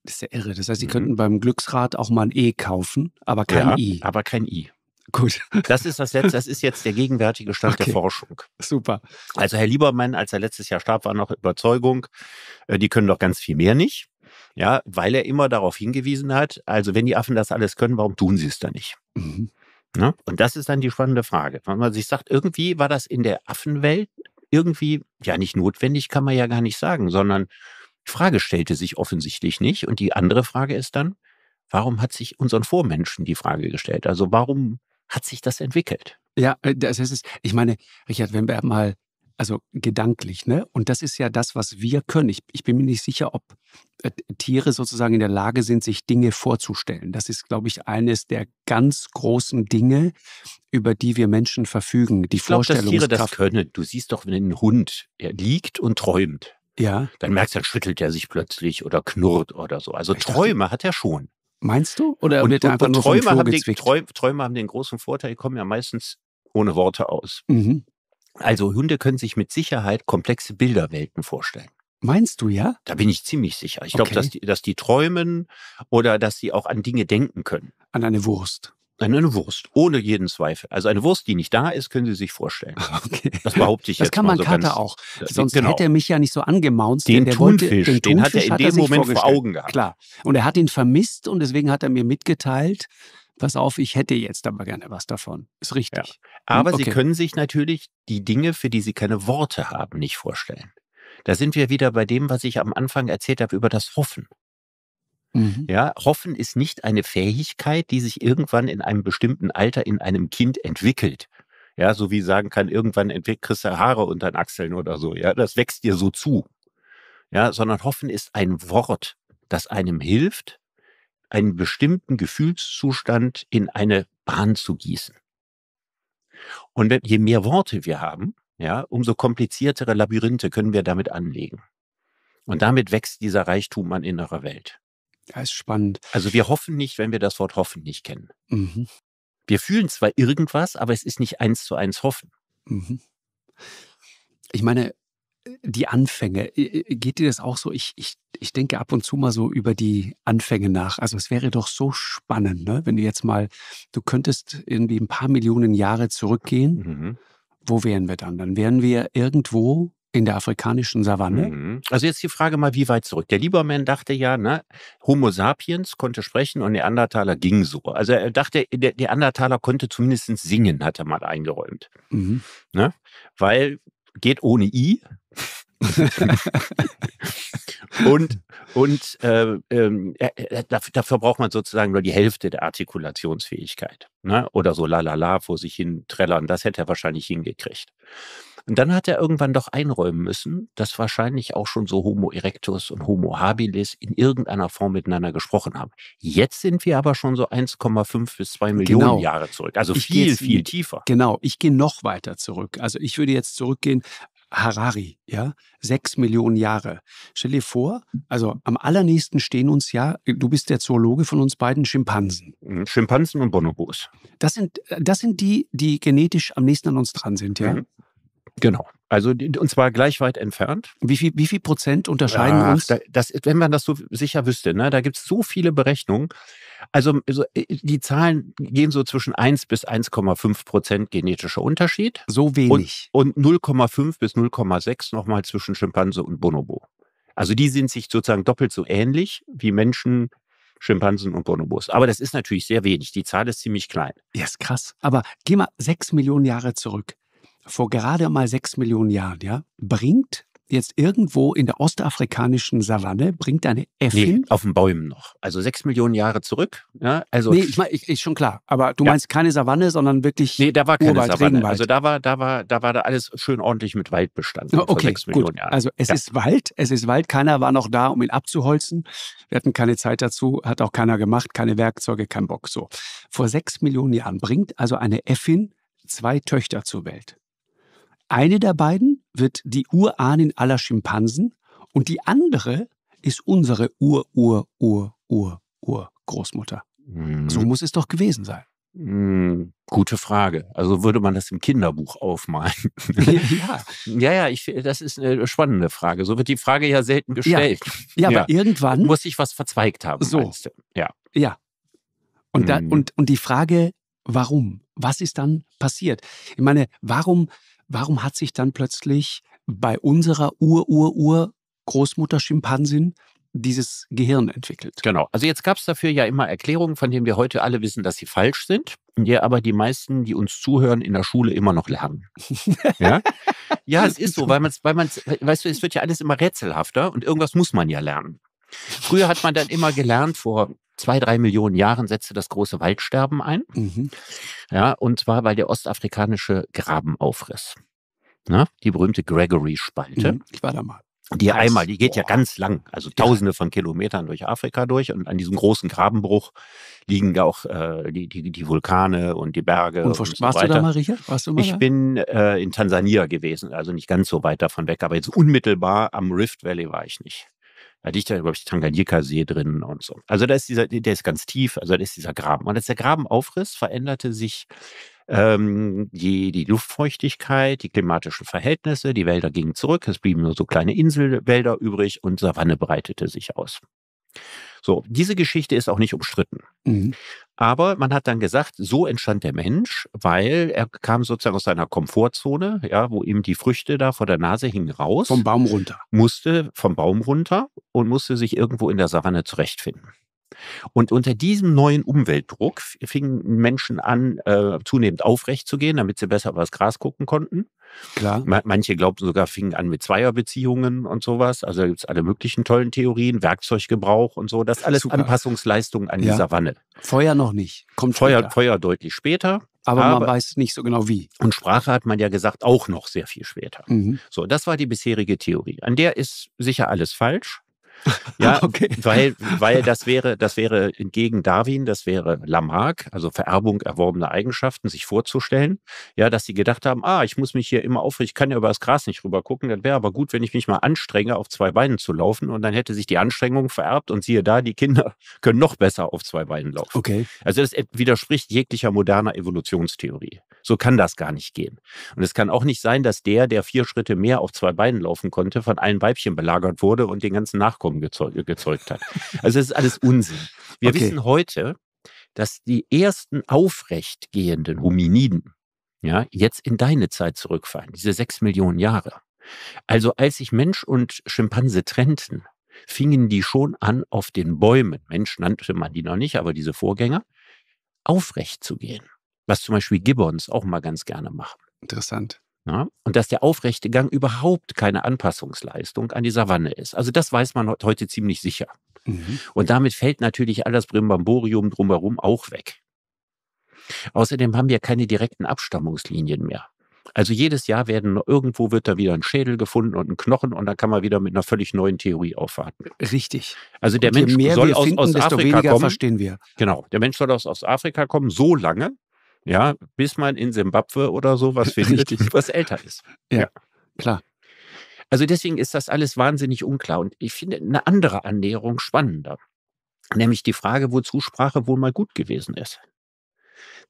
Das ist ja irre. Das heißt, sie mhm. könnten beim Glücksrad auch mal ein E kaufen, aber kein ja, I. Aber kein I. Gut. Das ist das letzte, das ist jetzt der gegenwärtige Stand okay. der Forschung. Super. Also Herr Liebermann, als er letztes Jahr starb, war noch Überzeugung, äh, die können doch ganz viel mehr nicht. Ja, weil er immer darauf hingewiesen hat, also wenn die Affen das alles können, warum tun sie es dann nicht? Mhm. Ja? Ne? Und das ist dann die spannende Frage. Wenn man sich sagt, irgendwie war das in der Affenwelt irgendwie, ja, nicht notwendig, kann man ja gar nicht sagen, sondern die Frage stellte sich offensichtlich nicht. Und die andere Frage ist dann, warum hat sich unseren Vormenschen die Frage gestellt? Also warum hat sich das entwickelt? Ja, äh, das ist Ich meine, Richard, wenn wir mal also gedanklich, ne? Und das ist ja das, was wir können. Ich, ich bin mir nicht sicher, ob äh, Tiere sozusagen in der Lage sind, sich Dinge vorzustellen. Das ist, glaube ich, eines der ganz großen Dinge, über die wir Menschen verfügen. Die Vorstellung. glaub, Vorstellungskraft. Dass Tiere das können. Du siehst doch, wenn ein Hund er liegt und träumt. Ja. Dann merkst du, dann schüttelt er sich plötzlich oder knurrt oder so. Also ich Träume dachte, hat er schon. Meinst du? Oder und, und, einfach und Träume, haben den, Träume, haben den großen Vorteil, die kommen ja meistens ohne Worte aus. Mhm. Also Hunde können sich mit Sicherheit komplexe Bilderwelten vorstellen. Meinst du ja? Da bin ich ziemlich sicher. Ich okay. glaube, dass die, dass die träumen oder dass sie auch an Dinge denken können. An eine Wurst. An eine Wurst, ohne jeden Zweifel. Also eine Wurst, die nicht da ist, können Sie sich vorstellen. Ah, okay. Das behaupte ich das jetzt. Das kann man so Kater auch. Äh, Sonst genau. hätte er mich ja nicht so angemaunt. Den Thunfisch, den, Thunfisch, den hat er in dem Moment vor Augen gehabt. Klar. Und er hat ihn vermisst und deswegen hat er mir mitgeteilt, pass auf, ich hätte jetzt aber gerne was davon. Ist richtig. Ja. Hm, aber okay. Sie können sich natürlich die Dinge, für die Sie keine Worte haben, nicht vorstellen. Da sind wir wieder bei dem, was ich am Anfang erzählt habe über das Hoffen. Mhm. Ja, Hoffen ist nicht eine Fähigkeit, die sich irgendwann in einem bestimmten Alter in einem Kind entwickelt. Ja, so wie sagen kann, irgendwann kriegst du Haare unter den Achseln oder so. Ja, das wächst dir so zu. Ja, sondern Hoffen ist ein Wort, das einem hilft, einen bestimmten Gefühlszustand in eine Bahn zu gießen. Und je mehr Worte wir haben, ja, umso kompliziertere Labyrinthe können wir damit anlegen. Und damit wächst dieser Reichtum an innerer Welt. Ja, ist spannend. Also wir hoffen nicht, wenn wir das Wort hoffen nicht kennen. Mhm. Wir fühlen zwar irgendwas, aber es ist nicht eins zu eins hoffen. Mhm. Ich meine, die Anfänge. Äh, äh, geht dir das auch so? Ich, ich, ich denke ab und zu mal so über die Anfänge nach. Also es wäre doch so spannend, ne? wenn du jetzt mal, du könntest irgendwie ein paar Millionen Jahre zurückgehen. Mhm. Wo wären wir dann? Dann wären wir irgendwo in der afrikanischen Savanne? Mhm. Also jetzt die Frage mal, wie weit zurück? Der Lieberman dachte ja, ne, Homo sapiens konnte sprechen und Neandertaler ging so. Also er dachte, der Neandertaler konnte zumindest singen, hat er mal eingeräumt. Mhm. Ne? Weil geht ohne I, und und ähm, ähm, äh, äh, dafür braucht man sozusagen nur die Hälfte der Artikulationsfähigkeit. Ne? Oder so lalala vor sich hin trällern, das hätte er wahrscheinlich hingekriegt. Und dann hat er irgendwann doch einräumen müssen, dass wahrscheinlich auch schon so Homo erectus und Homo habilis in irgendeiner Form miteinander gesprochen haben. Jetzt sind wir aber schon so 1,5 bis 2 Millionen genau. Jahre zurück, also ich viel, viel tiefer. Genau, ich gehe noch weiter zurück. Also ich würde jetzt zurückgehen Harari, ja, sechs Millionen Jahre. Stell dir vor, also am allernächsten stehen uns ja, du bist der Zoologe von uns beiden, Schimpansen. Mhm. Schimpansen und Bonobos. Das sind, äh, das sind die, die genetisch am nächsten an uns dran sind, ja. Mhm. Genau. Also und zwar gleich weit entfernt. Wie viel, wie viel Prozent unterscheiden ja, uns? Da, das, wenn man das so sicher wüsste, ne? da gibt es so viele Berechnungen. Also, also die Zahlen gehen so zwischen 1 bis 1,5 Prozent genetischer Unterschied. So wenig. Und, und 0,5 bis 0,6 nochmal zwischen Schimpanse und Bonobo. Also die sind sich sozusagen doppelt so ähnlich wie Menschen, Schimpansen und Bonobos. Aber das ist natürlich sehr wenig. Die Zahl ist ziemlich klein. Ja, ist krass. Aber geh mal 6 Millionen Jahre zurück vor gerade mal sechs Millionen Jahren, ja, bringt jetzt irgendwo in der ostafrikanischen Savanne, bringt eine Äffin. Nee, auf den Bäumen noch. Also sechs Millionen Jahre zurück. Ja, also nee, ich meine, ich, ist schon klar. Aber du ja. meinst keine Savanne, sondern wirklich. Nee, da war keine Urwald, Savanne. Regenwald. Also da war, da war, da war da alles schön ordentlich mit Wald bestanden. Oh, okay, gut. Also es ja. ist Wald, es ist Wald. Keiner war noch da, um ihn abzuholzen. Wir hatten keine Zeit dazu, hat auch keiner gemacht, keine Werkzeuge, kein Bock. So. Vor sechs Millionen Jahren bringt also eine Äffin zwei Töchter zur Welt. Eine der beiden wird die Urahnin aller Schimpansen und die andere ist unsere Ur-Ur-Ur-Ur-Ur-Großmutter. Mhm. So muss es doch gewesen sein. Mhm. Gute Frage. Also würde man das im Kinderbuch aufmalen? (laughs) ja, (laughs) ja, ja ich, das ist eine spannende Frage. So wird die Frage ja selten gestellt. Ja, ja, ja. aber irgendwann. Muss sich was verzweigt haben? So. Ja. Ja. Und, da, mhm. und, und die Frage, warum? Was ist dann passiert? Ich meine, warum warum hat sich dann plötzlich bei unserer Ur-Ur-Ur-Großmutter-Schimpansin dieses Gehirn entwickelt. Genau. Also jetzt gab es dafür ja immer Erklärungen, von denen wir heute alle wissen, dass sie falsch sind, die aber die meisten, die uns zuhören, in der Schule immer noch lernen. (laughs) ja? ja, es ist so, weil man es, weil man's, weißt du, es wird ja alles immer rätselhafter und irgendwas muss man ja lernen. Früher hat man dann immer gelernt vor zwei, drei Millionen Jahren setzte das große Waldsterben ein. Mhm. Ja, und zwar, weil der ostafrikanische Graben aufriss. Na, ne? die berühmte Gregory-Spalte. Mhm, ich war da mal. Die einmal, die geht boah. ja ganz lang, also tausende von Kilometern durch Afrika durch. Und an diesem großen Grabenbruch liegen ja auch äh, die, die, die, Vulkane und die Berge. Und, und warst so weiter. du da, Maria? Warst du mal ich bin äh, in Tansania gewesen, also nicht ganz so weit davon weg, aber jetzt unmittelbar am Rift Valley war ich nicht. Da liegt ja, glaube ich, die Tanganyika-See drin und so. Also da ist dieser, der ist ganz tief, also da ist dieser Graben. Und als der Graben aufriss, veränderte sich ähm, die, die Luftfeuchtigkeit, die klimatischen Verhältnisse, die Wälder gingen zurück, es blieben nur so kleine Inselwälder übrig und Savanne breitete sich aus. So, diese Geschichte ist auch nicht umstritten. Mhm. Aber man hat dann gesagt, so entstand der Mensch, weil er kam sozusagen aus seiner Komfortzone, ja, wo ihm die Früchte da vor der Nase hingen raus. Vom Baum runter. Musste vom Baum runter und musste sich irgendwo in der Savanne zurechtfinden. Und unter diesem neuen Umweltdruck fingen Menschen an, äh, zunehmend aufrecht zu gehen, damit sie besser übers Gras gucken konnten. Klar. Manche glaubten sogar, fingen an mit Zweierbeziehungen und sowas. Also gibt es alle möglichen tollen Theorien, Werkzeuggebrauch und so. Das alles Super. Anpassungsleistungen an ja. die Savanne. Feuer noch nicht. Kommt Feuer, Feuer deutlich später. Aber, aber, man weiß nicht so genau wie. Und Sprache hat man ja gesagt, auch noch sehr viel später. Mhm. So, das war die bisherige Theorie. An der ist sicher alles falsch. Ja, (laughs) okay. weil, weil das wäre, das wäre entgegen Darwin, das wäre Lamarck, also Vererbung erworbener Eigenschaften, sich vorzustellen. Ja, dass sie gedacht haben, ah, ich muss mich hier immer aufregen, ich kann ja über das Gras nicht rüber gucken. dann wäre aber gut, wenn ich mich mal anstrenge, auf zwei Beinen zu laufen und dann hätte sich die Anstrengung vererbt und siehe da, die Kinder (laughs) können noch besser auf zwei Beinen laufen. Okay. Also das äh, widerspricht jeglicher moderner Evolutionstheorie. So kann das gar nicht gehen. Und es kann auch nicht sein, dass der, der vier Schritte mehr auf zwei Beinen laufen konnte, von allen Weibchen belagert wurde und den ganzen Nachkommen Publikum gezeugt, gezeugt hat. Also es ist alles Unsinn. Wir okay. wissen heute, dass die ersten aufrecht gehenden Hominiden ja, jetzt in deine Zeit zurückfallen, diese sechs Millionen Jahre. Also als sich Mensch und Schimpanse trennten, fingen die schon an, auf den Bäumen, Mensch nannte man die noch nicht, aber diese Vorgänger, aufrecht zu gehen. Was zum Beispiel Gibbons auch mal ganz gerne machen. Interessant. Ja, ne? und dass der aufrechte Gang überhaupt keine Anpassungsleistung an die Savanne ist. Also das weiß man heute ziemlich sicher. Mhm. Und damit fällt natürlich alles Brimbamborium drumherum auch weg. Außerdem haben wir keine direkten Abstammungslinien mehr. Also jedes Jahr werden irgendwo wird da wieder ein Schädel gefunden und ein Knochen und dann kann man wieder mit einer völlig neuen Theorie aufwarten. Richtig. Also der Mensch soll aus, finden, aus Afrika kommen. Verstehen wir. Genau, der Mensch soll aus, aus Afrika kommen, so lange, ja, bis man in Simbabwe oder so was (laughs) findet, was älter ist. ja. klar. Also deswegen ist das alles wahnsinnig unklar und ich finde eine andere Annäherung spannender, nämlich die Frage, wozu Sprache wohl mal gut gewesen ist.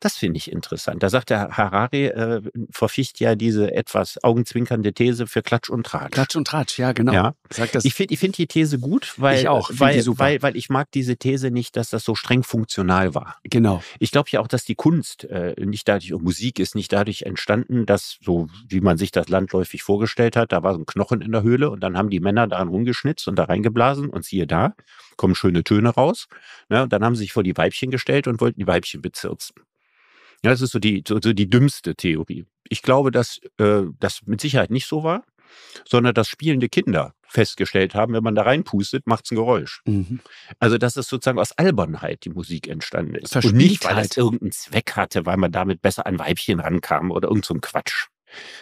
Das finde ich interessant. Da sagt der Harari, äh, verficht ja diese etwas augenzwinkernde These für Klatsch und Tratsch. Klatsch und Tratsch, ja, genau. Ja. Sag das. Ich finde ich find die These gut, weil ich, auch, äh, weil, Weil, weil ich mag diese These nicht, dass das so streng funktional war. Genau. Ich glaube ja auch, dass die Kunst äh, nicht dadurch, und Musik ist nicht dadurch entstanden, dass, so wie man sich das landläufig vorgestellt hat, da war so ein Knochen in der Höhle und dann haben die Männer daran rumgeschnitzt und da reingeblasen und siehe da, kommen schöne Töne raus. Ne? Und dann haben sie sich vor die Weibchen gestellt und wollten die Weibchen bezirzen. Ja, das ist so die, so, so die dümmste Theorie. Ich glaube, dass äh, das mit Sicherheit nicht so war, sondern dass spielende Kinder festgestellt haben, wenn man da reinpustet, macht es ein Geräusch. Mhm. Also, dass es sozusagen aus Albernheit die Musik entstanden ist. Und nicht, weil es irgendeinen Zweck hatte, weil man damit besser an Weibchen rankam oder irgendein so Quatsch.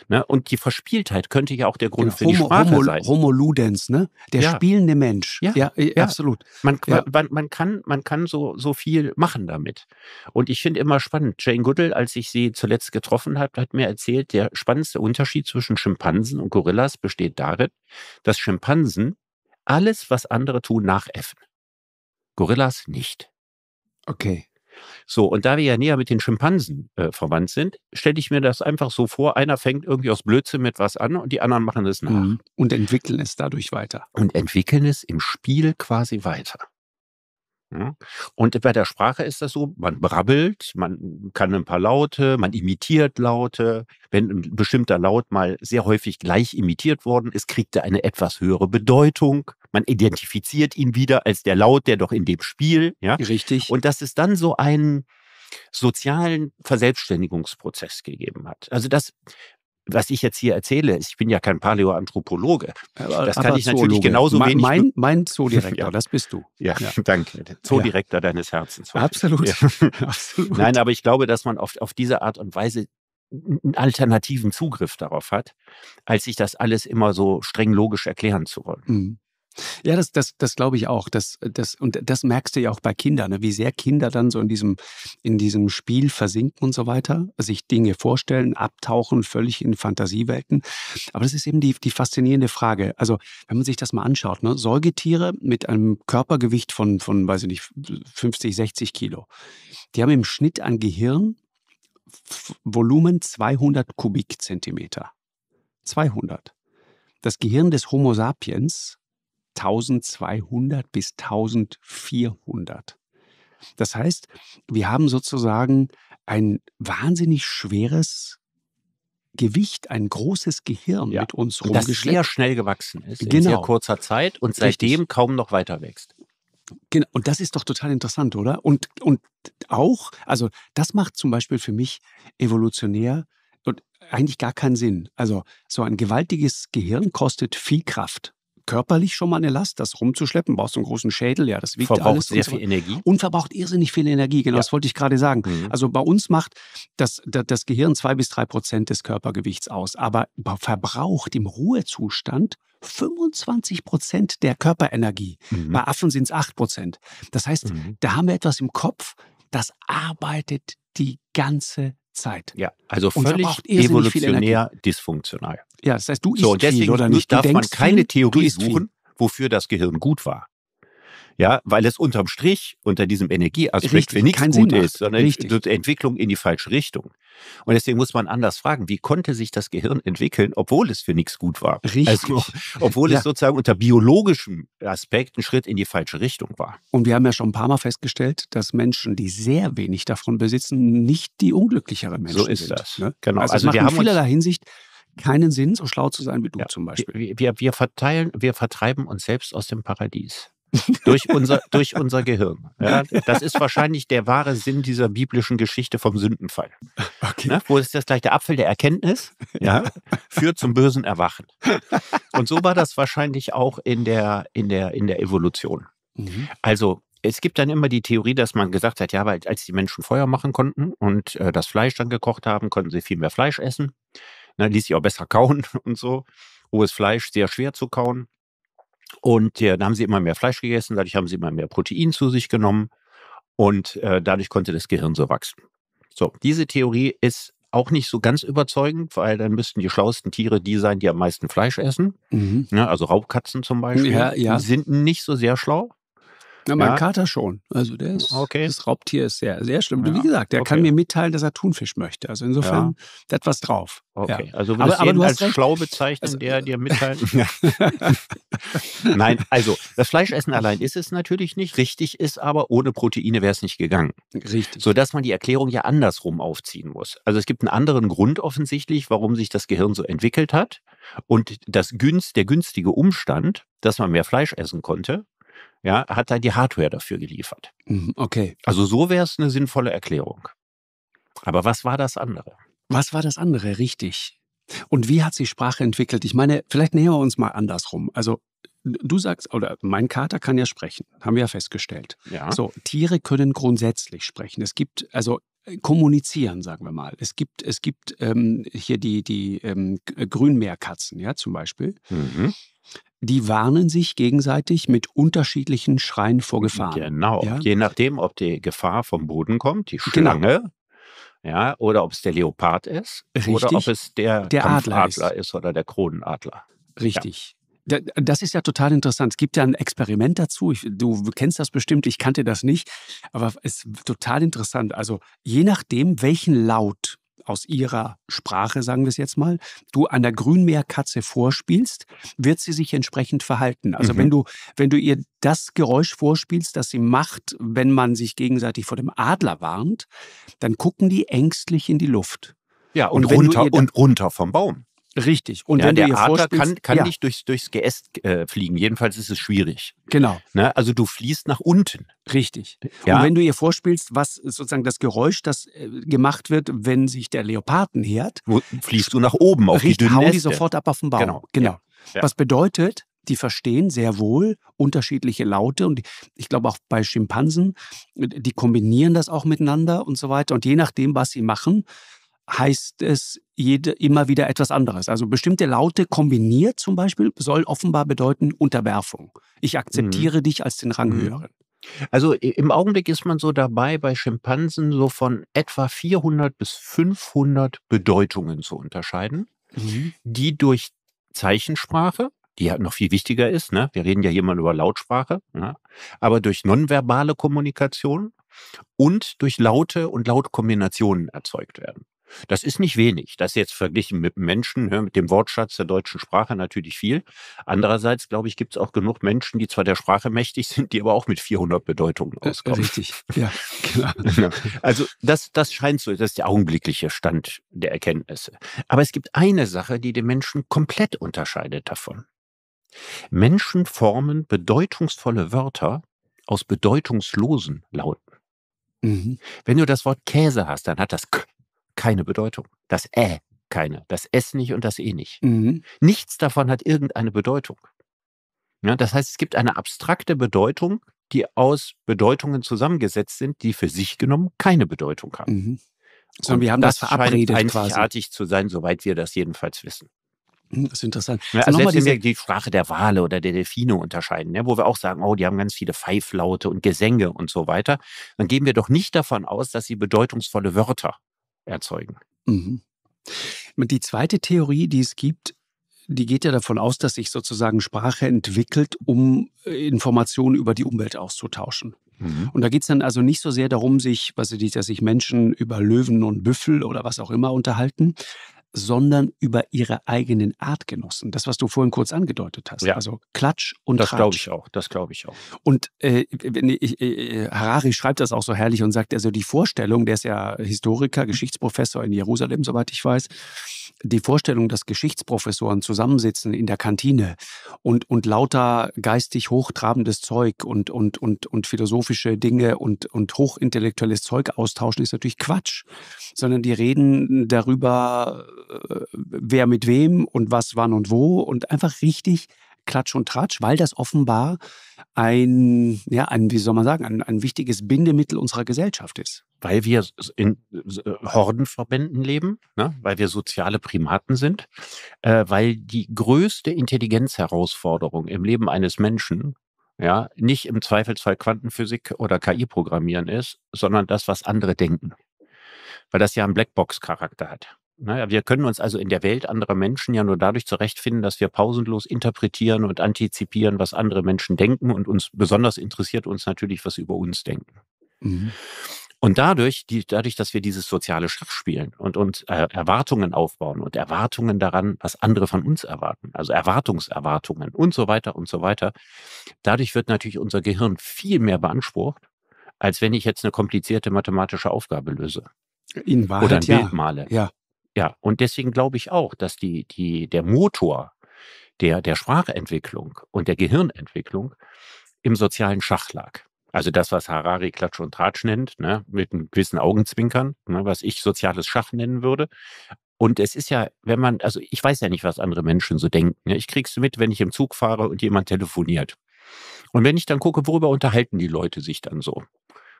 Ne? Und die Verspieltheit könnte ja auch der Grund genau. für die Sprache Homo, sein. Homo ludens, ne? der ja. spielende Mensch. Ja, ja, ja. absolut. Man, man, man, kann, man kann so, so viel machen damit. Und ich finde immer spannend, Jane Goodall, als ich sie zuletzt getroffen habe, hat mir erzählt, der spannendste Unterschied zwischen Schimpansen und Gorillas besteht darin, dass Schimpansen alles, was andere tun, nachäffen. Gorillas nicht. Okay. So, und da wir ja näher mit den Schimpansen äh, verwandt sind, stelle ich mir das einfach so vor, einer fängt irgendwie aus Blödsinn mit was an und die anderen machen es nach. Mhm. Und entwickeln es dadurch weiter. Und entwickeln es im Spiel quasi weiter. Ne? Und bei der Sprache ist das so, man brabbelt, man kann ein paar Laute, man imitiert Laute. Wenn ein bestimmter Laut mal sehr häufig gleich imitiert worden ist, kriegt er eine etwas höhere Bedeutung. Man identifiziert ihn wieder als der Laut, der doch in dem Spiel. Ja? Richtig. Und dass es dann so einen sozialen Verselbstständigungsprozess gegeben hat. Also das was ich jetzt hier erzähle, ich bin ja kein Paläoanthropologe. Das kann ich Zoologe. natürlich genauso wenig. Mein, mein Zoodirektor, (laughs) ja. das bist du. Ja, ja. (laughs) danke. Zoodirektor ja. deines Herzens. Absolut. (laughs) Absolut. Nein, aber ich glaube, dass man auf, auf diese Art und Weise einen alternativen Zugriff darauf hat, als sich das alles immer so streng logisch erklären zu wollen. Mhm. Ja, das, das, das glaube ich auch. Das, das, und das merkst du ja auch bei Kindern, ne? wie sehr Kinder dann so in diesem, in diesem Spiel versinken und so weiter, sich Dinge vorstellen, abtauchen, völlig in Fantasiewelten. Aber das ist eben die, die faszinierende Frage. Also, wenn man sich das mal anschaut, ne? Säugetiere mit einem Körpergewicht von, von, weiß ich nicht, 50, 60 Kilo, die haben im Schnitt ein Gehirn Volumen 200 Kubikzentimeter. 200. Das Gehirn des Homo sapiens 1200 bis 1400. Das heißt, wir haben sozusagen ein wahnsinnig schweres Gewicht, ein großes Gehirn ja. mit uns rumgeschleppt. Das sehr schnell gewachsen ist genau. in sehr genau. kurzer Zeit und seitdem Richtig. kaum noch weiter wächst. Genau, und das ist doch total interessant, oder? Und, und auch, also das macht zum Beispiel für mich evolutionär eigentlich gar keinen Sinn. Also so ein gewaltiges Gehirn kostet viel Kraft körperlich schon mal eine Last, das rumzuschleppen. Brauchst du einen großen Schädel, ja, das wiegt verbraucht alles. Verbraucht sehr viel Energie. Und verbraucht irrsinnig viel Energie, genau, ja. das wollte ich gerade sagen. Mhm. Also bei uns macht das, das Gehirn zwei bis drei Prozent des Körpergewichts aus, aber verbraucht im Ruhezustand 25 Prozent der Körperenergie. Mhm. Bei Affen sind es 8 Prozent. Das heißt, mhm. da haben wir etwas im Kopf, das arbeitet die ganze Zeit. Ja, also völlig evolutionär dysfunktional. Ja, das heißt, du isst so, und deswegen viel, oder nicht? darf man keine Theorie suchen, wofür das Gehirn gut war ja, weil es unterm Strich unter diesem Energieaspekt für nichts gut ist, sondern Richtig. Entwicklung in die falsche Richtung. Und deswegen muss man anders fragen, wie konnte sich das Gehirn entwickeln, obwohl es für nichts gut war? Richtig. Also, obwohl ja. es sozusagen unter biologischem Aspekt ein Schritt in die falsche Richtung war. Und wir haben ja schon ein paar Mal festgestellt, dass Menschen, die sehr wenig davon besitzen, nicht die unglücklicheren Menschen sind. So ist sind, das. Ne? Genau. Also, also wir haben in vielerlei Hinsicht keinen Sinn, so schlau zu sein wie du ja, zum Beispiel. Wir, wir, wir, verteilen, wir vertreiben uns selbst aus dem Paradies durch unser, (laughs) durch unser Gehirn. Ja, das ist wahrscheinlich der wahre Sinn dieser biblischen Geschichte vom Sündenfall. Okay. Ne? Wo ist das gleich der Apfel der Erkenntnis? Ja, führt zum bösen Erwachen. Und so war das wahrscheinlich auch in der, in der, in der Evolution. Mhm. Also es gibt dann immer die Theorie, dass man gesagt hat, ja, weil als die Menschen Feuer machen konnten und äh, das Fleisch dann gekocht haben, konnten sie viel mehr Fleisch essen. Ne, ließ sich auch besser kauen (laughs) und so. Hohes Fleisch sehr schwer zu kauen. Und äh, dann haben sie immer mehr Fleisch gegessen, dadurch haben sie immer mehr Protein zu sich genommen und äh, dadurch konnte das Gehirn so wachsen. So, diese Theorie ist auch nicht so ganz überzeugend, weil dann müssten die schlauesten Tiere die sein, die am meisten Fleisch essen. Mhm. Ja, ne, also Raubkatzen zum Beispiel. Ja, ja. sind nicht so sehr schlau. Na, mein ja. Kater schon. Also der ist, okay. das Raubtier ist sehr, sehr schlimm. Ja. Wie gesagt, der okay. kann mir mitteilen, dass er Thunfisch möchte. Also insofern, ja. da hat was drauf. Okay. Also würde aber, aber du als recht. schlau bezeichnen, also, der dir mitteilt. (laughs) (laughs) Nein, also das Fleischessen allein ist es natürlich nicht. Richtig ist aber, ohne Proteine wäre es nicht gegangen. Richtig. Sodass man die Erklärung ja andersrum aufziehen muss. Also es gibt einen anderen Grund offensichtlich, warum sich das Gehirn so entwickelt hat. Und das günst, der günstige Umstand, dass man mehr Fleisch essen konnte, ja, hat dann die Hardware dafür geliefert. Mhm, okay. Also so wäre es eine sinnvolle Erklärung. Aber was war das andere? Was war das andere, richtig? Und wie hat sich Sprache entwickelt? Ich meine, vielleicht nähern wir uns mal andersrum. Also du sagst, oder mein Kater kann ja sprechen, haben wir ja festgestellt. Ja. So, Tiere können grundsätzlich sprechen. Es gibt, also äh, kommunizieren, sagen wir mal. Es gibt, es gibt ähm, hier die, die ähm, Grünmeerkatzen, ja, zum Beispiel. Mhm die warnen sich gegenseitig mit unterschiedlichen Schreien vor Gefahr. Genau, ja? je nachdem, ob die Gefahr vom Boden kommt, die genau. Schlange, genau. ja, oder ob es der Leopard ist, Richtig. oder ob es der, der Adler ist. ist. oder der Kronenadler. Richtig. Ja. Das ist ja total interessant. Es gibt ja ein Experiment dazu. Ich, du kennst das bestimmt, ich kannte das nicht, aber es ist total interessant. Also je nachdem, welchen Laut aus ihrer Sprache, sagen wir es jetzt mal, du einer Grünmeerkatze vorspielst, wird sie sich entsprechend verhalten. Also mhm. wenn du, wenn du ihr das Geräusch vorspielst, das sie macht, wenn man sich gegenseitig vor dem Adler warnt, dann gucken die ängstlich in die Luft. Ja, und, und runter, und runter vom Baum. Richtig. Und ja, wenn der Adler kann, kann ja. nicht durchs, durchs Geäst äh, fliegen. Jedenfalls ist es schwierig. Genau. Ne? Also du fließt nach unten. Richtig. Ja. Und wenn du ihr vorspielst, was sozusagen das Geräusch, das äh, gemacht wird, wenn sich der Leoparden nähert, Wo, fließt du nach oben auf richtig, die dünnen hauen die sofort ab auf den Baum. Genau. genau. Was bedeutet, die verstehen sehr wohl unterschiedliche Laute und ich glaube auch bei Schimpansen, die kombinieren das auch miteinander und so weiter. Und je nachdem, was sie machen, heißt es jede, immer wieder etwas anderes. Also bestimmte Laute kombiniert zum Beispiel soll offenbar bedeuten Unterwerfung. Ich mhm. akzeptiere mhm. dich als den mhm. Ranghöheren. Also im Augenblick ist man so dabei, bei Schimpansen so von etwa 400 bis 500 Bedeutungen zu unterscheiden, mhm. die durch Zeichensprache, die ja noch viel wichtiger ist, ne? wir reden ja hier mal über Lautsprache, ne? aber durch nonverbale Kommunikation und durch Laute und Lautkombinationen erzeugt werden. Das ist nicht wenig. Das ist jetzt verglichen mit Menschen, ne, mit dem Wortschatz der deutschen Sprache natürlich viel. Andererseits, glaube ich, gibt es auch genug Menschen, die zwar der Sprache mächtig (laughs) sind, die aber auch mit 400 Bedeutungen äh, äh, auskommen. Richtig, ja, klar. (laughs) Genau. (laughs) Also das, das scheint so, das ist der augenblickliche Stand der Erkenntnisse. Aber es gibt eine Sache, die den Menschen komplett unterscheidet davon. Menschen formen bedeutungsvolle Wörter aus bedeutungslosen Lauten. Mhm. Wenn du das Wort Käse hast, dann hat das K keine Bedeutung. Das Ä keine. Das S nicht und das E nicht. Mhm. Nichts davon hat irgendeine Bedeutung. Ja, das heißt, es gibt eine abstrakte Bedeutung, die aus Bedeutungen zusammengesetzt sind, die für sich genommen keine Bedeutung haben. Mhm. So, und wir haben das, das verabredet scheint einzigartig quasi. zu sein, soweit wir das jedenfalls wissen. Hm, das ist interessant. Ja, also, also selbst wenn wir die Sprache der Wale oder der Delfine unterscheiden, ja, ne, wo wir auch sagen, oh, die haben ganz viele Pfeiflaute und Gesänge und so weiter, dann gehen wir doch nicht davon aus, dass sie bedeutungsvolle Wörter erzeugen. Mhm. Die zweite Theorie, die es gibt, die geht ja davon aus, dass sich sozusagen Sprache entwickelt, um äh, Informationen über die Umwelt auszutauschen. Mhm. Und da geht es dann also nicht so sehr darum, sich, was ich, dass sich Menschen über Löwen und Büffel oder was auch immer unterhalten, sondern über ihre eigenen Artgenossen. Das, was du vorhin kurz angedeutet hast. Ja. Also Klatsch und Das glaube ich auch, das glaube ich auch. Und äh, ich, äh, Harari schreibt das auch so herrlich und sagt, also die Vorstellung, der ist ja Historiker, (laughs) Geschichtsprofessor in Jerusalem, soweit ich weiß, die Vorstellung, dass Geschichtsprofessoren zusammensitzen in der Kantine und, und lauter geistig hochtrabendes Zeug und, und, und, und philosophische Dinge und, und hochintellektuelles Zeug austauschen, ist natürlich Quatsch. Sondern die reden darüber, äh, wer mit wem und was wann und wo und einfach richtig Klatsch und Tratsch, weil das offenbar ein, ja, ein, wie soll man sagen, ein, ein wichtiges Bindemittel unserer Gesellschaft ist weil wir in äh, Hordenverbänden leben, ne? weil wir soziale Primaten sind, äh, weil die größte Intelligenzherausforderung im Leben eines Menschen ja nicht im Zweifelsfall Quantenphysik oder KI programmieren ist, sondern das, was andere denken, weil das ja einen Blackbox-Charakter hat. Naja, wir können uns also in der Welt anderer Menschen ja nur dadurch zurechtfinden, dass wir pausenlos interpretieren und antizipieren, was andere Menschen denken und uns besonders interessiert uns natürlich, was sie über uns denken. Mhm. Und dadurch, die, dadurch, dass wir dieses soziale Schach spielen und, uns äh, Erwartungen aufbauen und Erwartungen daran, was andere von uns erwarten, also Erwartungserwartungen und so weiter und so weiter, dadurch wird natürlich unser Gehirn viel mehr beansprucht, als wenn ich jetzt eine komplizierte mathematische Aufgabe löse. In Wahrheit, Oder ein ja. Bild male. Ja. Ja, und deswegen glaube ich auch, dass die, die, der Motor der, der Sprachentwicklung und der Gehirnentwicklung im sozialen Schach lag. Also das, was Harari Klatsch und Tratsch nennt, ne, mit einem gewissen Augenzwinkern, ne, was ich soziales Schach nennen würde. Und es ist ja, wenn man, also ich weiß ja nicht, was andere Menschen so denken. Ne? Ich krieg's mit, wenn ich im Zug fahre und jemand telefoniert. Und wenn ich dann gucke, worüber unterhalten die Leute sich dann so?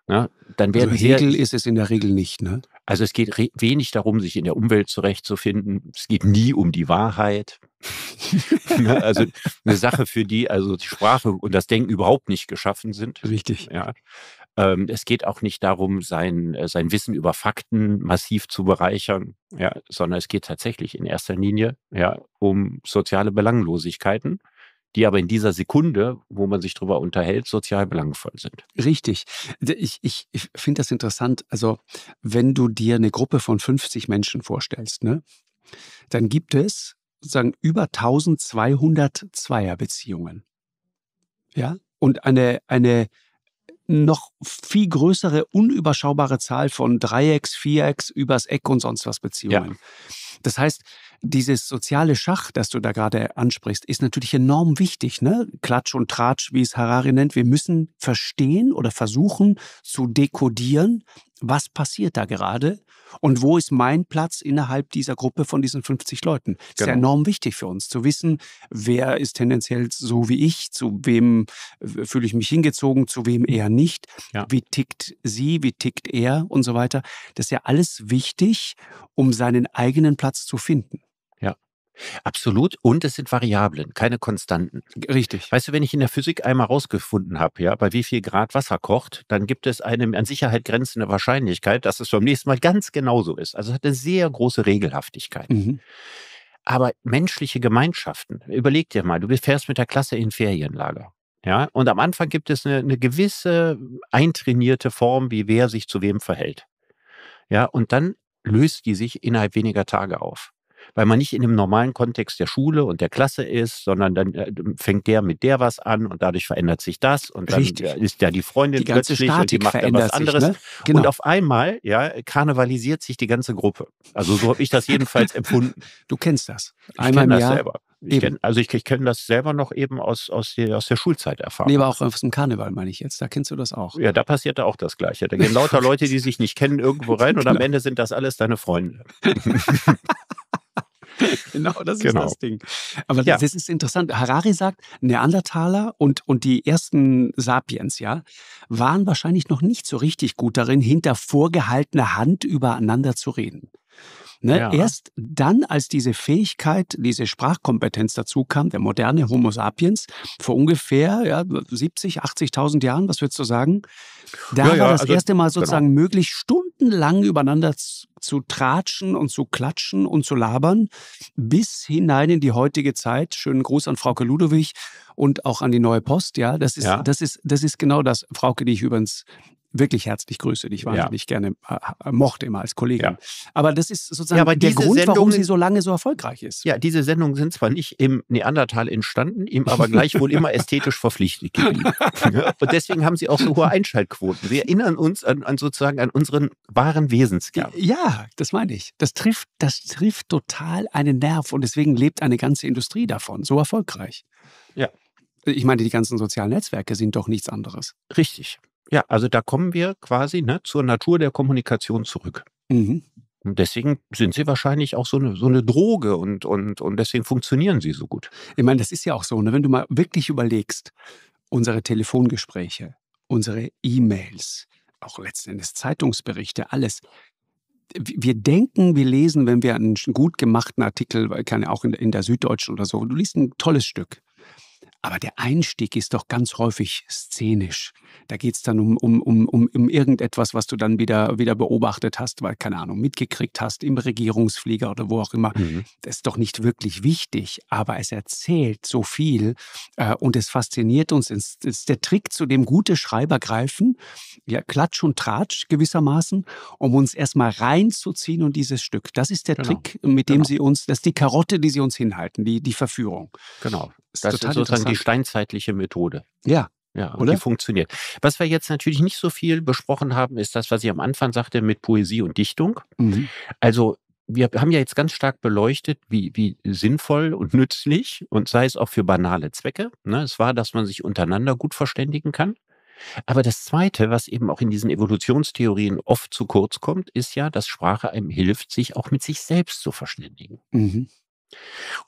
Ne, dann also werden also Hegel sehr, ist es in der Regel nicht, ne? Also es geht wenig darum, sich in der Umwelt zurechtzufinden. Es geht nie um die Wahrheit. Ne, also eine Sache, für die also die Sprache und das Denken überhaupt nicht geschaffen sind. Richtig. Ja. Ähm, es geht auch nicht darum, sein, äh, sein Wissen über Fakten massiv zu bereichern, ja, sondern es geht tatsächlich in erster Linie ja, um soziale Belanglosigkeiten die aber in dieser Sekunde, wo man sich darüber unterhält, sozial belangvoll sind. Richtig. Ich, ich, ich finde das interessant. Also, wenn du dir eine Gruppe von 50 Menschen vorstellst, ne, dann gibt es sozusagen über 1200 Zweierbeziehungen. Ja, und eine, eine noch viel größere, unüberschaubare Zahl von Dreiecks, Vierecks, übers Eck und sonst was Beziehungen. Ja. Das heißt, dieses soziale Schach, das du da gerade ansprichst, ist natürlich enorm wichtig. Ne? Klatsch und Tratsch, wie es Harari nennt. Wir müssen verstehen oder versuchen zu dekodieren, was passiert da gerade und wo ist mein Platz innerhalb dieser Gruppe von diesen 50 Leuten? Das genau. ist ja genau. enorm wichtig für uns, zu wissen, wer ist tendenziell so wie ich, zu wem äh, fühle ich mich hingezogen, zu wem mhm. eher nicht, ja. wie tickt sie, wie tickt er und so weiter. Das ist ja alles wichtig, um seinen eigenen Platz zu finden. Absolut. Und es sind Variablen, keine Konstanten. Richtig. Weißt du, wenn ich in der Physik einmal rausgefunden habe, ja, bei wie viel Grad Wasser kocht, dann gibt es eine an Sicherheit grenzende Wahrscheinlichkeit, dass es beim nächsten Mal ganz genauso ist. Also es hat eine sehr große Regelhaftigkeit. Mhm. Aber menschliche Gemeinschaften, überleg dir mal, du fährst mit der Klasse in Ferienlager. Ja, und am Anfang gibt es eine, eine gewisse eintrainierte Form, wie wer sich zu wem verhält. Ja, und dann löst die sich innerhalb weniger Tage auf weil man nicht in dem normalen Kontext der Schule und der Klasse ist, sondern dann äh, fängt der mit der was an und dadurch verändert sich das und dann Richtig. Äh, ist ja die Freundin die plötzlich Statik und die macht dann was anderes. Sich, ne? genau. Und auf einmal, ja, karnevalisiert sich die ganze Gruppe. Also so habe ich das jedenfalls empfunden. Du kennst das. Einmal ich kenne das Jahr selber. Ich kenn, also ich, ich kenne das selber noch eben aus, aus, der, aus der Schulzeit erfahren. Nee, aber auch aus dem Karneval meine ich jetzt. Da kennst du das auch. Ja, da passierte auch das Gleiche. Da gehen lauter (laughs) Leute, die sich nicht kennen, irgendwo rein und genau. am Ende sind das alles deine Freunde. (laughs) (laughs) genau, das genau. ist das Ding. Aber ja. das ist interessant. Harari sagt, Neandertaler und, und die ersten Sapiens, ja, waren wahrscheinlich noch nicht so richtig gut darin, hinter vorgehaltener Hand übereinander zu reden. Ne? Ja. Erst dann, als diese Fähigkeit, diese Sprachkompetenz dazu kam, der moderne Homo sapiens, vor ungefähr ja, 70, 80.000 Jahren, was würdest du sagen? Da ja, ja, war das also, erste Mal genau. sozusagen genau. möglich, stundenlang übereinander zu tratschen und zu klatschen und zu labern, bis hinein in die heutige Zeit. Schönen Gruß an Frauke Ludowig und auch an die Neue Post. Ja, das ist, ja. Das ist, das ist genau das, Frauke, die ich übrigens wirklich herzlich grüße, die ich wahnsinnig ja. gerne äh, äh, mochte immer als Kollegin. Ja. Aber das ist sozusagen ja, der Grund, Sendungen, warum sie so lange so erfolgreich ist. Ja, diese Sendungen sind zwar nicht im Neandertal entstanden, ihm aber gleichwohl immer (laughs) ästhetisch verpflichtet geblieben. Und deswegen haben sie auch so hohe Einschaltquoten. Wir erinnern uns an, an sozusagen an unseren wahren Wesenskern. Ja, das meine ich. Das trifft, das trifft total einen Nerv und deswegen lebt eine ganze Industrie davon, so erfolgreich. Ja. Ich meine, die ganzen sozialen Netzwerke sind doch nichts anderes. Richtig. Ja, also da kommen wir quasi ne, zur Natur der Kommunikation zurück. Mhm. Und deswegen sind sie wahrscheinlich auch so eine, so eine Droge und, und, und deswegen funktionieren sie so gut. Ich meine, das ist ja auch so, ne? wenn du mal wirklich überlegst, unsere Telefongespräche, unsere E-Mails, auch letzten Endes Zeitungsberichte, alles. Wir denken, wir lesen, wenn wir einen gut gemachten Artikel, kann ja auch in der Süddeutschen oder so, du liest ein tolles Stück aber der Einstieg ist doch ganz häufig szenisch. Da geht es dann um, um, um, um, um irgendetwas, was du dann wieder, wieder beobachtet hast, weil, keine Ahnung, mitgekriegt hast, im Regierungsflieger oder wo auch immer. Mhm. Das ist doch nicht wirklich wichtig, aber es erzählt so viel äh, und es fasziniert uns. Es ist der Trick, zu dem gute Schreiber greifen, ja, Klatsch und Tratsch gewissermaßen, um uns erstmal reinzuziehen und dieses Stück. Das ist der genau. Trick, mit dem genau. sie uns, das ist die Karotte, die sie uns hinhalten, die, die Verführung. Genau. Ist das ist sozusagen die steinzeitliche Methode. Ja, ja, und Oder? die funktioniert. Was wir jetzt natürlich nicht so viel besprochen haben, ist das, was ich am Anfang sagte mit Poesie und Dichtung. Mhm. Also wir haben ja jetzt ganz stark beleuchtet, wie, wie sinnvoll und nützlich und sei es auch für banale Zwecke. Ne, es war, dass man sich untereinander gut verständigen kann. Aber das Zweite, was eben auch in diesen Evolutionstheorien oft zu kurz kommt, ist ja, dass Sprache einem hilft, sich auch mit sich selbst zu verständigen. Mhm.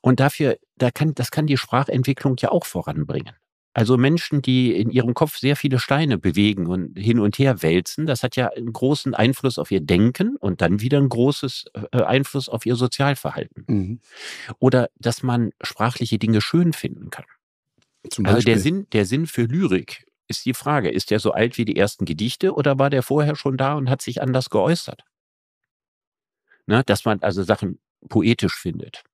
Und dafür, da kann, das kann die Sprachentwicklung ja auch voranbringen. Also Menschen, die in ihrem Kopf sehr viele Steine bewegen und hin und her wälzen, das hat ja einen großen Einfluss auf ihr Denken und dann wieder einen großen äh, äh, Einfluss auf ihr Sozialverhalten. Mhm. Oder dass man sprachliche Dinge schön finden kann. also der Sinn, der Sinn für Lyrik ist die Frage, ist der so alt wie die ersten Gedichte oder war der vorher schon da und hat sich anders geäußert? Na, ne, dass man also Sachen poetisch findet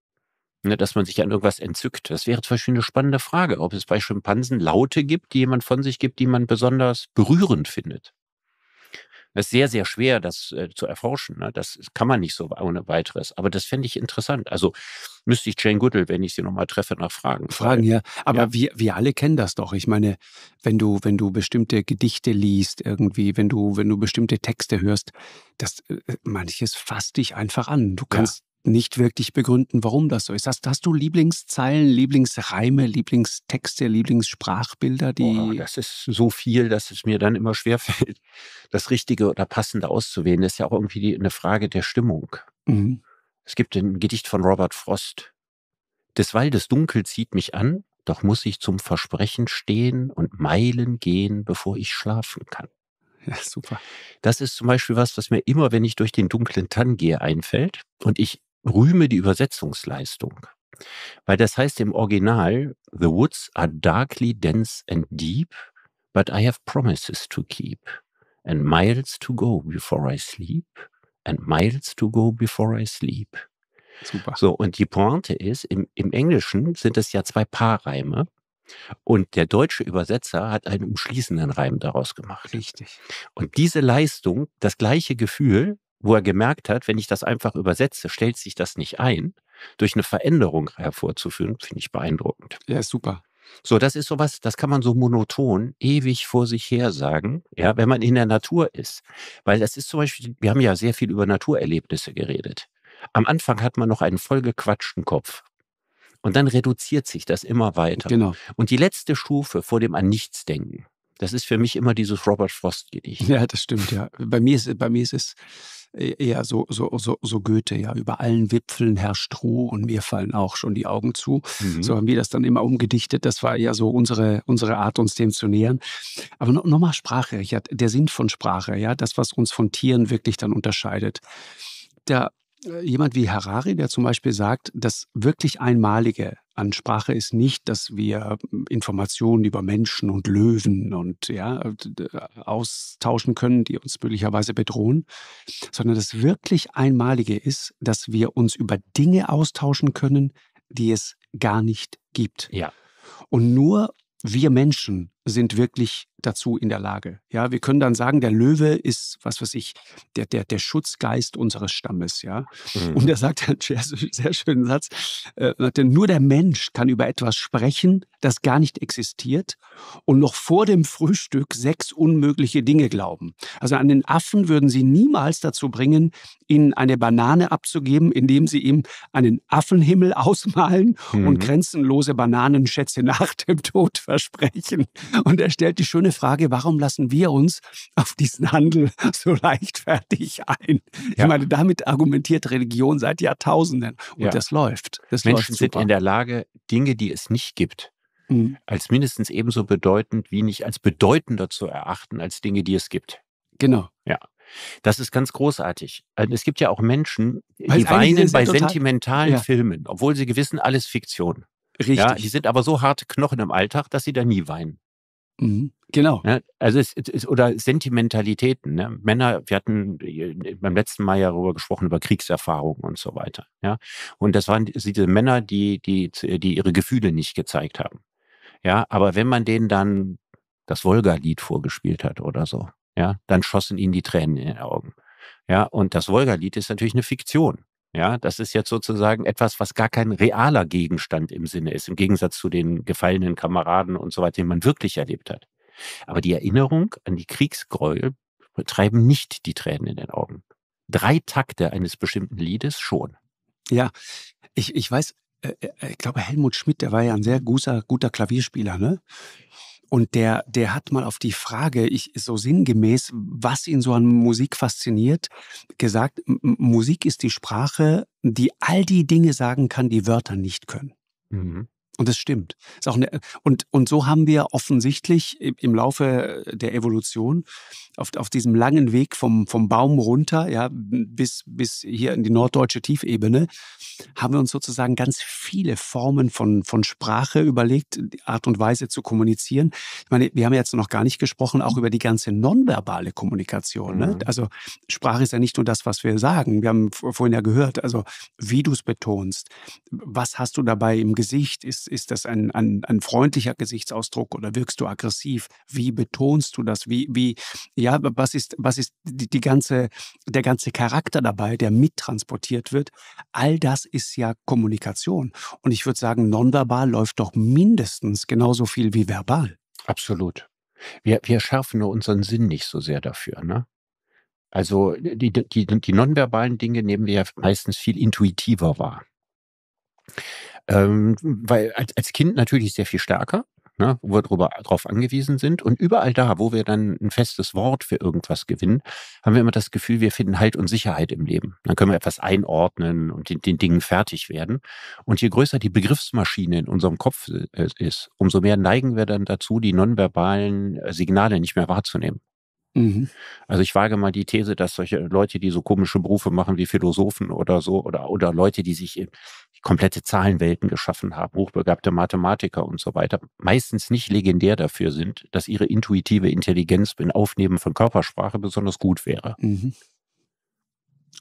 ne, dass man sich an irgendwas entzückt. Das wäre zum Beispiel eine spannende Frage, ob es bei Schimpansen Laute gibt, die jemand von sich gibt, die man besonders berührend findet. Das ist sehr, sehr schwer, das äh, zu erforschen. Ne? Das kann man nicht so ohne weiteres. Aber das fände ich interessant. Also müsste ich Jane Goodall, wenn ich sie nochmal treffe, nachfragen. Fragen, ja. Aber ja. Wir, wir alle kennen das doch. Ich meine, wenn du, wenn du bestimmte Gedichte liest, irgendwie, wenn du, wenn du bestimmte Texte hörst, das äh, äh, manches fasst dich einfach an. Du kannst ja nicht wirklich begründen, warum das so ist. Hast, hast du Lieblingszeilen, Lieblingsreime, Lieblingstexte, Lieblingssprachbilder, die. Oh, das ist so viel, dass es mir dann immer schwerfällt, (laughs) das Richtige oder Passende auszuwählen. Das ist ja auch irgendwie die, eine Frage der Stimmung. Mhm. Es gibt ein Gedicht von Robert Frost. Des Waldes Dunkel zieht mich an, doch muss ich zum Versprechen stehen und Meilen gehen, bevor ich schlafen kann. Ja, super. Das ist zum Beispiel was, was mir immer, wenn ich durch den dunklen Tann gehe, einfällt. Und ich rühme die Übersetzungsleistung. Weil das heißt im Original, The woods are darkly dense and deep, but I have promises to keep, and miles to go before I sleep, and miles to go before I sleep. Super. So, und die Pointe ist, im, im Englischen sind es ja zwei Paarreime. Und der deutsche Übersetzer hat einen umschließenden Reim daraus gemacht. Richtig. Und diese Leistung, das gleiche Gefühl, wo er gemerkt hat, wenn ich das einfach übersetze, stellt sich das nicht ein, durch eine Veränderung hervorzuführen, finde ich beeindruckend. Ja, ist super. So, das ist sowas, das kann man so monoton ewig vor sich her sagen, ja, wenn man in der Natur ist. Weil das ist zum Beispiel, wir haben ja sehr viel über Naturerlebnisse geredet. Am Anfang hat man noch einen vollgequatschten Kopf. Und dann reduziert sich das immer weiter. Genau. Und die letzte Stufe vor dem An nichts denken das ist für mich immer dieses Robert Frost-Gedicht. Ja, das stimmt, ja. Bei mir ist, bei mir ist es e-, eher so, so, so, so Goethe, ja. Über allen Wipfeln herrscht Ruhe und mir fallen auch schon die Augen zu. Mhm. So haben wir das dann immer umgedichtet. Das war eher so unsere, unsere Art, uns dem zu nähern. Aber no, nochmal Sprache, Richard, der Sinn von Sprache, ja, das, was uns von Tieren wirklich dann unterscheidet. Da, jemand wie Harari, der zum Beispiel sagt, das wirklich Einmalige an Sprache ist nicht, dass wir hm, Informationen über Menschen und Löwen und ja, austauschen können, die uns möglicherweise bedrohen, sondern das wirklich Einmalige ist, dass wir uns über Dinge austauschen können, die es gar nicht gibt. Ja. Und nur wir Menschen sind wirklich dazu in der Lage. Ja, wir können dann sagen, der Löwe ist, was weiß ich, der, der, der Schutzgeist unseres Stammes, ja. Mhm. Und er sagt einen sehr, sehr schönen Satz, äh, nur der Mensch kann über etwas sprechen, das gar nicht existiert und noch vor dem Frühstück sechs unmögliche Dinge glauben. Also an den Affen würden sie niemals dazu bringen, ihnen eine Banane abzugeben, indem sie ihm einen Affenhimmel (laughs) ausmalen mhm. und grenzenlose Bananenschätze (laughs) nach dem Tod versprechen. Und er stellt die schöne Frage, warum lassen wir uns auf diesen Handel (laughs) so leichtfertig ein? Ja. Ich meine, damit argumentiert Religion seit Jahrtausenden. Und ja. das läuft. Das Menschen läuft sind in der Lage, Dinge, die es nicht gibt, mhm. als mindestens ebenso bedeutend wie nicht als bedeutender zu erachten, als Dinge, die es gibt. Genau. Ja. Das ist ganz großartig. Also, es gibt ja auch Menschen, Weil die weinen bei sentimentalen ja. Filmen, obwohl sie gewissen alles Fiktion. Richtig. Ja, die sind aber so harte Knochen im Alltag, dass sie da nie weinen. Mhm. Genau. Ja, ne? also es, es, oder Sentimentalitäten. Ne? Männer, wir hatten äh, beim letzten Mal ja darüber gesprochen, über Kriegserfahrungen und so weiter. Ja? Und das waren diese Männer, die, die, die ihre Gefühle nicht gezeigt haben. Ja, aber wenn man denen dann das Wolga-Lied vorgespielt hat oder so, ja, dann schossen ihnen die Tränen in den Augen. Ja, und das Wolga-Lied ist natürlich eine Fiktion. Ja, das ist jetzt sozusagen etwas, was gar kein realer Gegenstand im Sinne ist, im Gegensatz zu den gefallenen Kameraden und so weiter, den man wirklich erlebt hat. Aber die Erinnerung an die Kriegsgräuel treiben nicht die Tränen in den Augen. Drei Takte eines bestimmten Liedes schon. Ja, ich, ich weiß, äh, äh, ich glaube, Helmut Schmidt, der war ja ein sehr guter, guter Klavierspieler, ne? Und der, der hat mal auf die Frage, ich so sinngemäß, was ihn so an Musik fasziniert, gesagt, Musik ist die Sprache, die all die Dinge sagen kann, die Wörter nicht können. Mhm. Und das stimmt. Ist auch eine, und, und so haben wir offensichtlich im Laufe der Evolution auf, auf diesem langen Weg vom, vom Baum runter, ja, bis, bis hier in die norddeutsche Tiefebene, haben wir uns sozusagen ganz viele Formen von, von Sprache überlegt, die Art und Weise zu kommunizieren. Ich meine, wir haben jetzt noch gar nicht gesprochen, auch über die ganze nonverbale Kommunikation. Ne? Mhm. Also Sprache ist ja nicht nur das, was wir sagen. Wir haben vorhin ja gehört, also wie du es betonst, was hast du dabei im Gesicht, ist ist, das ein, ein, ein freundlicher Gesichtsausdruck oder wirkst du aggressiv? Wie betonst du das? Wie, wie, ja, was ist, was ist die, die ganze, der ganze Charakter dabei, der mittransportiert wird? All das ist ja Kommunikation. Und ich würde sagen, nonverbal läuft doch mindestens genauso viel wie verbal. Absolut. Wir, wir schärfen nur unseren Sinn nicht so sehr dafür, ne? Also die, die, die nonverbalen Dinge nehmen wir ja meistens viel intuitiver wahr. Ähm, weil als, als Kind natürlich sehr viel stärker, ne, wo wir drüber, drauf angewiesen sind. Und überall da, wo wir dann ein festes Wort für irgendwas gewinnen, haben wir immer das Gefühl, wir finden Halt und Sicherheit im Leben. Dann können wir etwas einordnen und den, den Dingen fertig werden. Und je größer die Begriffsmaschine in unserem Kopf äh, ist, umso mehr neigen wir dann dazu, die nonverbalen äh, Signale nicht mehr wahrzunehmen. Mhm. Also ich wage mal die These, dass solche Leute, die so komische Berufe machen wie Philosophen oder so, oder, oder Leute, die sich komplette Zahlenwelten geschaffen haben, hochbegabte Mathematiker und so weiter, meistens nicht legendär dafür sind, dass ihre intuitive Intelligenz beim Aufnehmen von Körpersprache besonders gut wäre. Mhm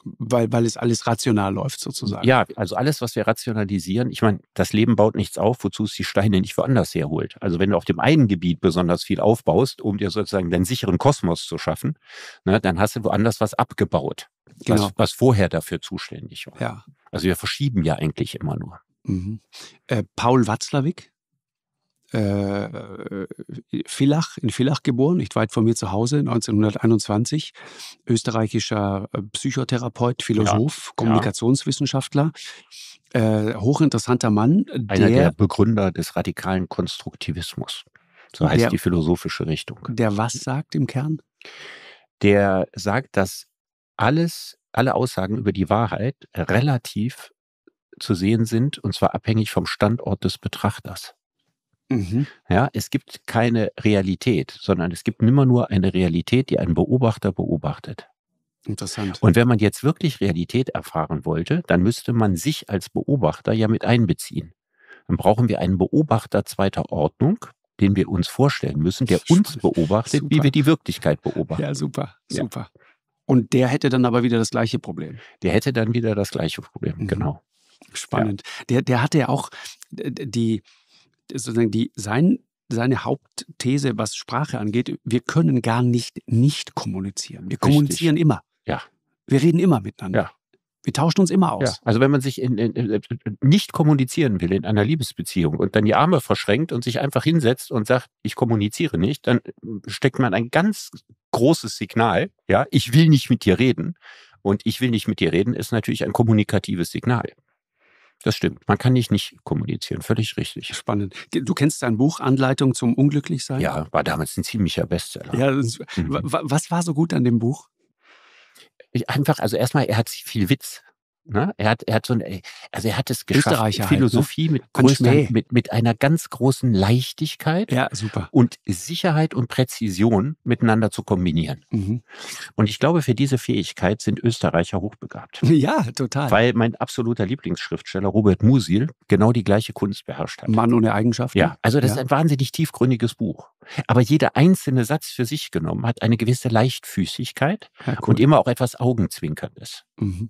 weil, weil es alles rational läuft sozusagen. Ja, also alles, was wir rationalisieren, ich meine, das Leben baut nichts auf, wozu es die Steine nicht woanders herholt. Also wenn du auf dem einen Gebiet besonders viel aufbaust, um dir sozusagen deinen sicheren Kosmos zu schaffen, ne, dann hast du woanders was abgebaut, genau. was, was vorher dafür zuständig war. Ja. Also wir verschieben ja eigentlich immer nur. Mhm. Äh, Paul Watzlawick, äh, äh, Villach, in Villach geboren, nicht weit von mir zu Hause, 1921. Österreichischer äh, Psychotherapeut, Philosoph, ja, Kommunikationswissenschaftler. Äh, hochinteressanter Mann. Der, Einer der Begründer des radikalen Konstruktivismus. So heißt der, die philosophische Richtung. Der was sagt im Kern? Der sagt, dass alles, alle Aussagen über die Wahrheit relativ zu sehen sind, und zwar abhängig vom Standort des Betrachters. Mhm. Ja, es gibt keine Realität, sondern es gibt immer nur eine Realität, die ein Beobachter beobachtet. Interessant. Und wenn man jetzt wirklich Realität erfahren wollte, dann müsste man sich als Beobachter ja mit einbeziehen. Dann brauchen wir einen Beobachter zweiter Ordnung, den wir uns vorstellen müssen, der uns (laughs) beobachtet, super. wie wir die Wirklichkeit beobachten. Ja, super, super. Ja. Und der hätte dann aber wieder das gleiche Problem. Der hätte dann wieder das gleiche Problem, mhm. genau. Spannend. Ja. Der, der hatte ja auch die, sozusagen die, sein, seine Hauptthese, was Sprache angeht, wir können gar nicht nicht kommunizieren. Wir Richtig. kommunizieren immer. Ja. Wir reden immer miteinander. Ja. Wir tauschen uns immer aus. Ja, also wenn man sich in, in, in, äh, nicht kommunizieren will in einer Liebesbeziehung und dann die Arme verschränkt und sich einfach hinsetzt und sagt, ich kommuniziere nicht, dann äh, steckt man ein ganz großes Signal, ja, ich will nicht mit dir reden. Und ich will nicht mit dir reden ist natürlich ein kommunikatives Signal. Das stimmt. Man kann nicht nicht kommunizieren. Völlig richtig. Spannend. Du kennst dein Buch Anleitung zum Unglücklichsein? Ja, war damals ein ziemlicher Bestseller. Ja, mhm. was war so gut an dem Buch? Ich einfach, also erstmal, er hat viel Witz. Ne? Er hat, er hat so ein, also er hat es geschafft, Philosophie halt, ne? mit, größter, mit, mit einer ganz großen Leichtigkeit ja, super. und Sicherheit und Präzision miteinander zu kombinieren. Mhm. Und ich glaube, für diese Fähigkeit sind Österreicher hochbegabt. (laughs) Ja, total. Weil mein absoluter Lieblingsschriftsteller Robert Musil genau die gleiche Kunst beherrscht hat. Mann ohne Eigenschaften. Ja, also das ja. ist ein wahnsinnig tiefgründiges Buch. Aber jeder einzelne Satz für sich genommen hat eine gewisse Leichtfüßigkeit ja, cool. und immer auch etwas Augenzwinkerndes. Mhm.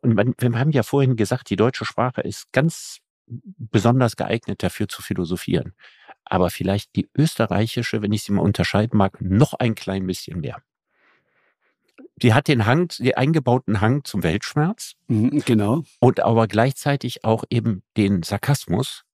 Und man, wir haben ja vorhin gesagt, die deutsche Sprache ist ganz besonders geeignet dafür zu philosophieren. Aber vielleicht die österreichische, wenn ich sie mal unterscheiden mag, noch ein klein bisschen mehr. Die hat den Hang, den eingebauten Hang zum Weltschmerz. Mhm, genau. Und aber gleichzeitig auch eben den Sarkasmus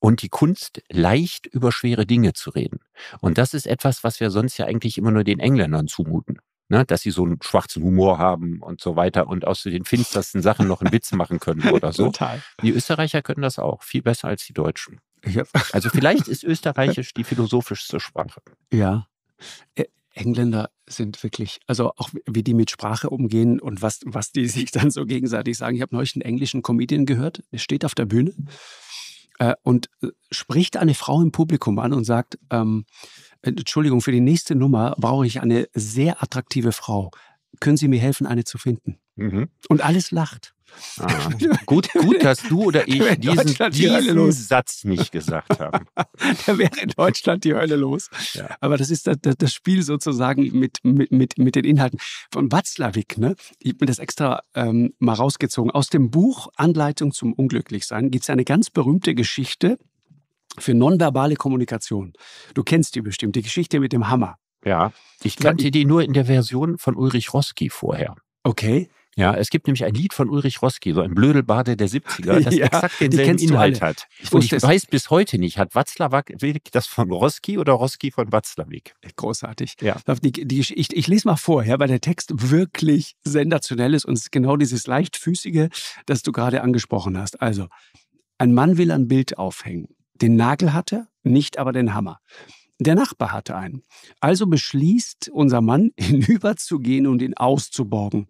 und die Kunst, leicht über schwere Dinge zu reden. Und das ist etwas, was wir sonst ja eigentlich immer nur den Engländern zumuten ne, dass sie so einen schwarzen Humor haben und so weiter und aus den finstersten Sachen noch einen Witz machen können (laughs) oder so. Total. Die Österreicher können das auch viel besser als die Deutschen. Also vielleicht ist (laughs) Österreichisch die philosophischste Sprache. Ja. Engländer sind wirklich, also auch wie die mit Sprache umgehen und was, was die (laughs) sich dann so gegenseitig sagen. Ich habe neulich einen englischen Comedian gehört, der steht auf der Bühne äh, und äh, spricht eine Frau im Publikum an und sagt, ähm, äh, Entschuldigung, für die nächste Nummer brauche ich eine sehr attraktive Frau. Können Sie mir helfen, eine zu finden? Mhm. Und alles lacht. Ah. (laughs) gut, gut, dass du oder ich diesen, diesen Satz nicht gesagt haben. (laughs) da wäre in Deutschland die Hölle los. Ja. Aber das ist das, das Spiel sozusagen mit, mit, mit, mit den Inhalten. Von Watzlawick, ne? ich habe mir das extra ähm, mal rausgezogen. Aus dem Buch Anleitung zum Unglücklichsein gibt es eine ganz berühmte Geschichte, für nonverbale Kommunikation. Du kennst die bestimmt, die Geschichte mit dem Hammer. Ja. Ich kannte die nur in der Version von Ulrich Roski vorher. Okay. Ja, es gibt nämlich ein Lied von Ulrich Roski, so ein Blödelbade der 70er, das (laughs) ja, exakt denselben Inhalt hat. Ich, Und ich weiß bis heute nicht, hat Watzlawick das von Roski oder Roski von Watzlawick? Großartig. Ja. Die, die, ich, ich, lese mal vor, ja, weil der Text wirklich sensationell ist und es ist genau dieses leichtfüßige, das du gerade angesprochen hast. Also, ein Mann will ein Bild aufhängen. Den Nagel hat er, nicht aber den Hammer. Der Nachbar hatte einen. Also beschließt unser Mann, (laughs) hinüberzugehen und ihn auszuborgen.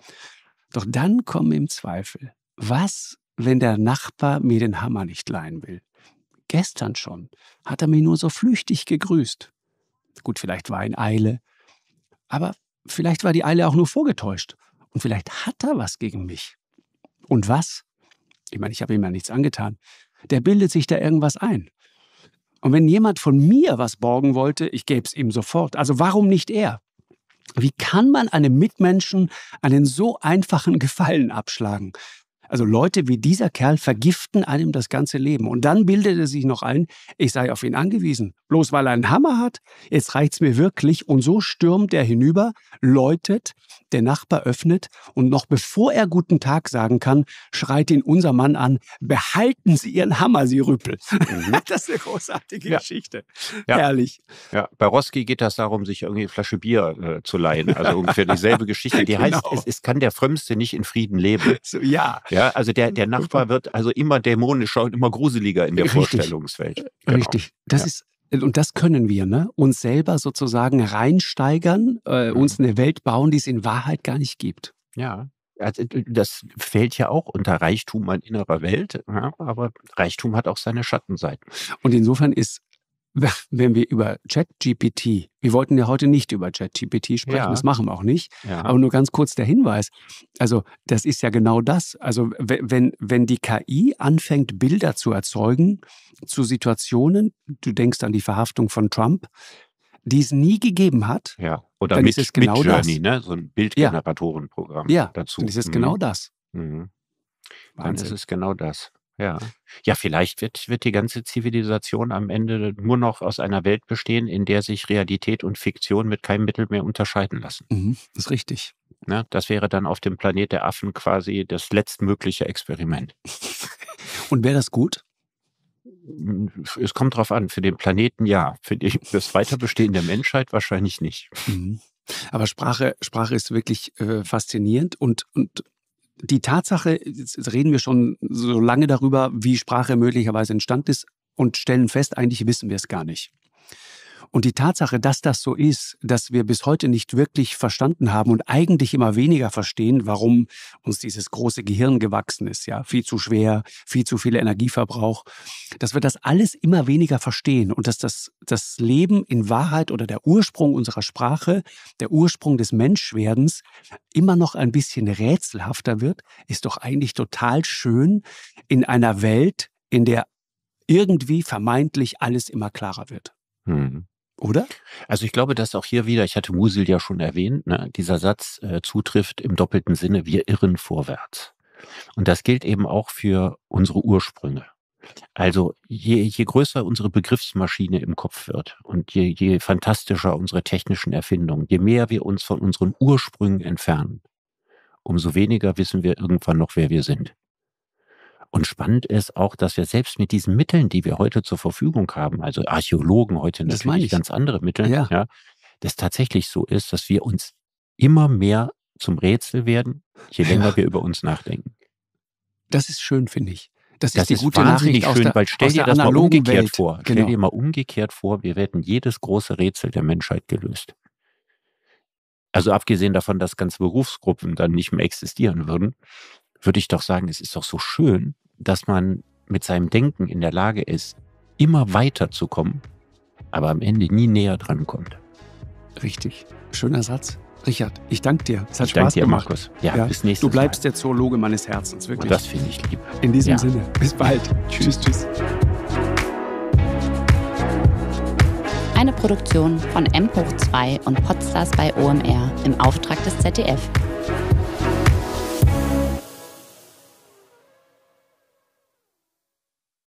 Doch dann kommen im Zweifel. Was, wenn der Nachbar mir den Hammer nicht leihen will? Gestern schon hat er mir nur so flüchtig gegrüßt. Gut, vielleicht war in Eile. Aber vielleicht war die Eile auch nur vorgetäuscht. Und vielleicht hat er was gegen mich. Und was? Ich meine, ich habe ihm ja nichts angetan. Der bildet sich da irgendwas ein. Und wenn jemand von mir was borgen wollte, ich gäbe es ihm sofort. Also warum nicht er? Wie kann man einem Mitmenschen einen so einfachen Gefallen abschlagen? Also Leute wie dieser Kerl vergiften einem das ganze Leben. Und dann bildet er sich noch ein, ich sei auf ihn angewiesen. Bloß weil er einen Hammer hat, jetzt reicht es mir wirklich. Und so stürmt er hinüber, läutet, der Nachbar öffnet und noch bevor er guten Tag sagen kann, schreit ihn unser Mann an, behalten Sie Ihren Hammer, Sie Rüppel. Mhm. (laughs) das ist eine großartige ja. Geschichte. Ja. Herrlich. Ja. Bei Roski geht das darum, sich irgendwie eine Flasche Bier äh, zu leihen. Also ungefähr dieselbe Geschichte. Die (laughs) genau. heißt, es, es, kann der Frömmste nicht in Frieden leben. (laughs) So, ja. ja. Ja, also der, der Nachbar wird also immer dämonischer und immer gruseliger in der Richtig. Vorstellungswelt. Äh, genau. Richtig. Das ja. ist äh, und das können wir, ne? uns selber sozusagen reinsteigern, äh, uns mhm. eine Welt bauen, die es in Wahrheit gar nicht gibt. Ja. Das fällt ja auch unter Reichtum an innerer Welt, ja? aber Reichtum hat auch seine Schattenseiten. Und insofern ist (laughs) wenn wir über ChatGPT, wir wollten ja heute nicht über ChatGPT sprechen, ja. das machen wir auch nicht, ja. aber nur ganz kurz der Hinweis, also das ist ja genau das, also wenn, wenn die KI anfängt, Bilder zu erzeugen zu Situationen, du denkst an die Verhaftung von Trump, die es nie gegeben hat, ja. Oder dann mit, genau ne? ist es genau mit Journey, das. Ne? so ein Bildgeneratorenprogramm ja. dazu. Ja, dann ist es mhm. genau das. Mhm. Dann ist es genau das ja. Ja, vielleicht wird, wird die ganze Zivilisation am Ende nur noch aus einer Welt bestehen, in der sich Realität und Fiktion mit keinem Mittel mehr unterscheiden lassen. Mhm, das ist richtig. Ne, das wäre dann auf dem Planet der Affen quasi das letztmögliche Experiment. (laughs) und wäre das gut? Hm, es kommt drauf an. Für den Planeten ja. Für das Weiterbestehen der Menschheit wahrscheinlich nicht. Mhm. Aber Sprache, Sprache ist wirklich äh, faszinierend und, und die Tatsache, jetzt reden wir schon so lange darüber, wie Sprache möglicherweise entstanden ist und stellen fest, eigentlich wissen wir es gar nicht. Und die Tatsache, dass das so ist, dass wir bis heute nicht wirklich verstanden haben und eigentlich immer weniger verstehen, warum uns dieses große Gehirn gewachsen ist, ja, viel zu schwer, viel zu viel Energieverbrauch, dass wir das alles immer weniger verstehen und dass das, das Leben in Wahrheit oder der Ursprung unserer Sprache, der Ursprung des Menschwerdens immer noch ein bisschen rätselhafter wird, ist doch eigentlich total schön in einer Welt, in der irgendwie vermeintlich alles immer klarer wird. Hm. Oder? Also ich glaube, dass auch hier wieder, ich hatte Musil ja schon erwähnt, ne, dieser Satz äh, zutrifft im doppelten Sinne, wir irren vorwärts. Und das gilt eben auch für unsere Ursprünge. Also je, je größer unsere Begriffsmaschine im Kopf wird und je, je fantastischer unsere technischen Erfindungen, je mehr wir uns von unseren Ursprüngen entfernen, umso weniger wissen wir irgendwann noch, wer wir sind. Und spannend ist auch, dass wir selbst mit diesen Mitteln, die wir heute zur Verfügung haben, also Archäologen heute das natürlich ganz andere Mittel, ja. ja, das tatsächlich so ist, dass wir uns immer mehr zum Rätsel werden, je länger ja. wir über uns nachdenken. Das ist schön, finde ich. Das, das ist, die ist gute wahnsinnig Nachricht schön, der, weil stell dir das mal umgekehrt Welt. vor. Genau. Stell dir mal umgekehrt vor, wir werden jedes große Rätsel der Menschheit gelöst. Also abgesehen davon, dass ganze Berufsgruppen dann nicht mehr existieren würden, würde ich doch sagen, es ist doch so schön, dass man mit seinem Denken in der Lage ist, immer weiter zu kommen, aber am Ende nie näher dran kommt. Richtig. Schöner Satz. Richard, ich danke dir. Es hat ich Spaß dir, gemacht. Markus. Ja, ja, bis nächstes Mal. Du bleibst Mal. der Zoologe meines Herzens, wirklich. Und das finde ich lieb. In diesem ja. Sinne, bis bald. (laughs) tschüss, tschüss. Eine Produktion von M2 und Podstars bei OMR im Auftrag des ZDF.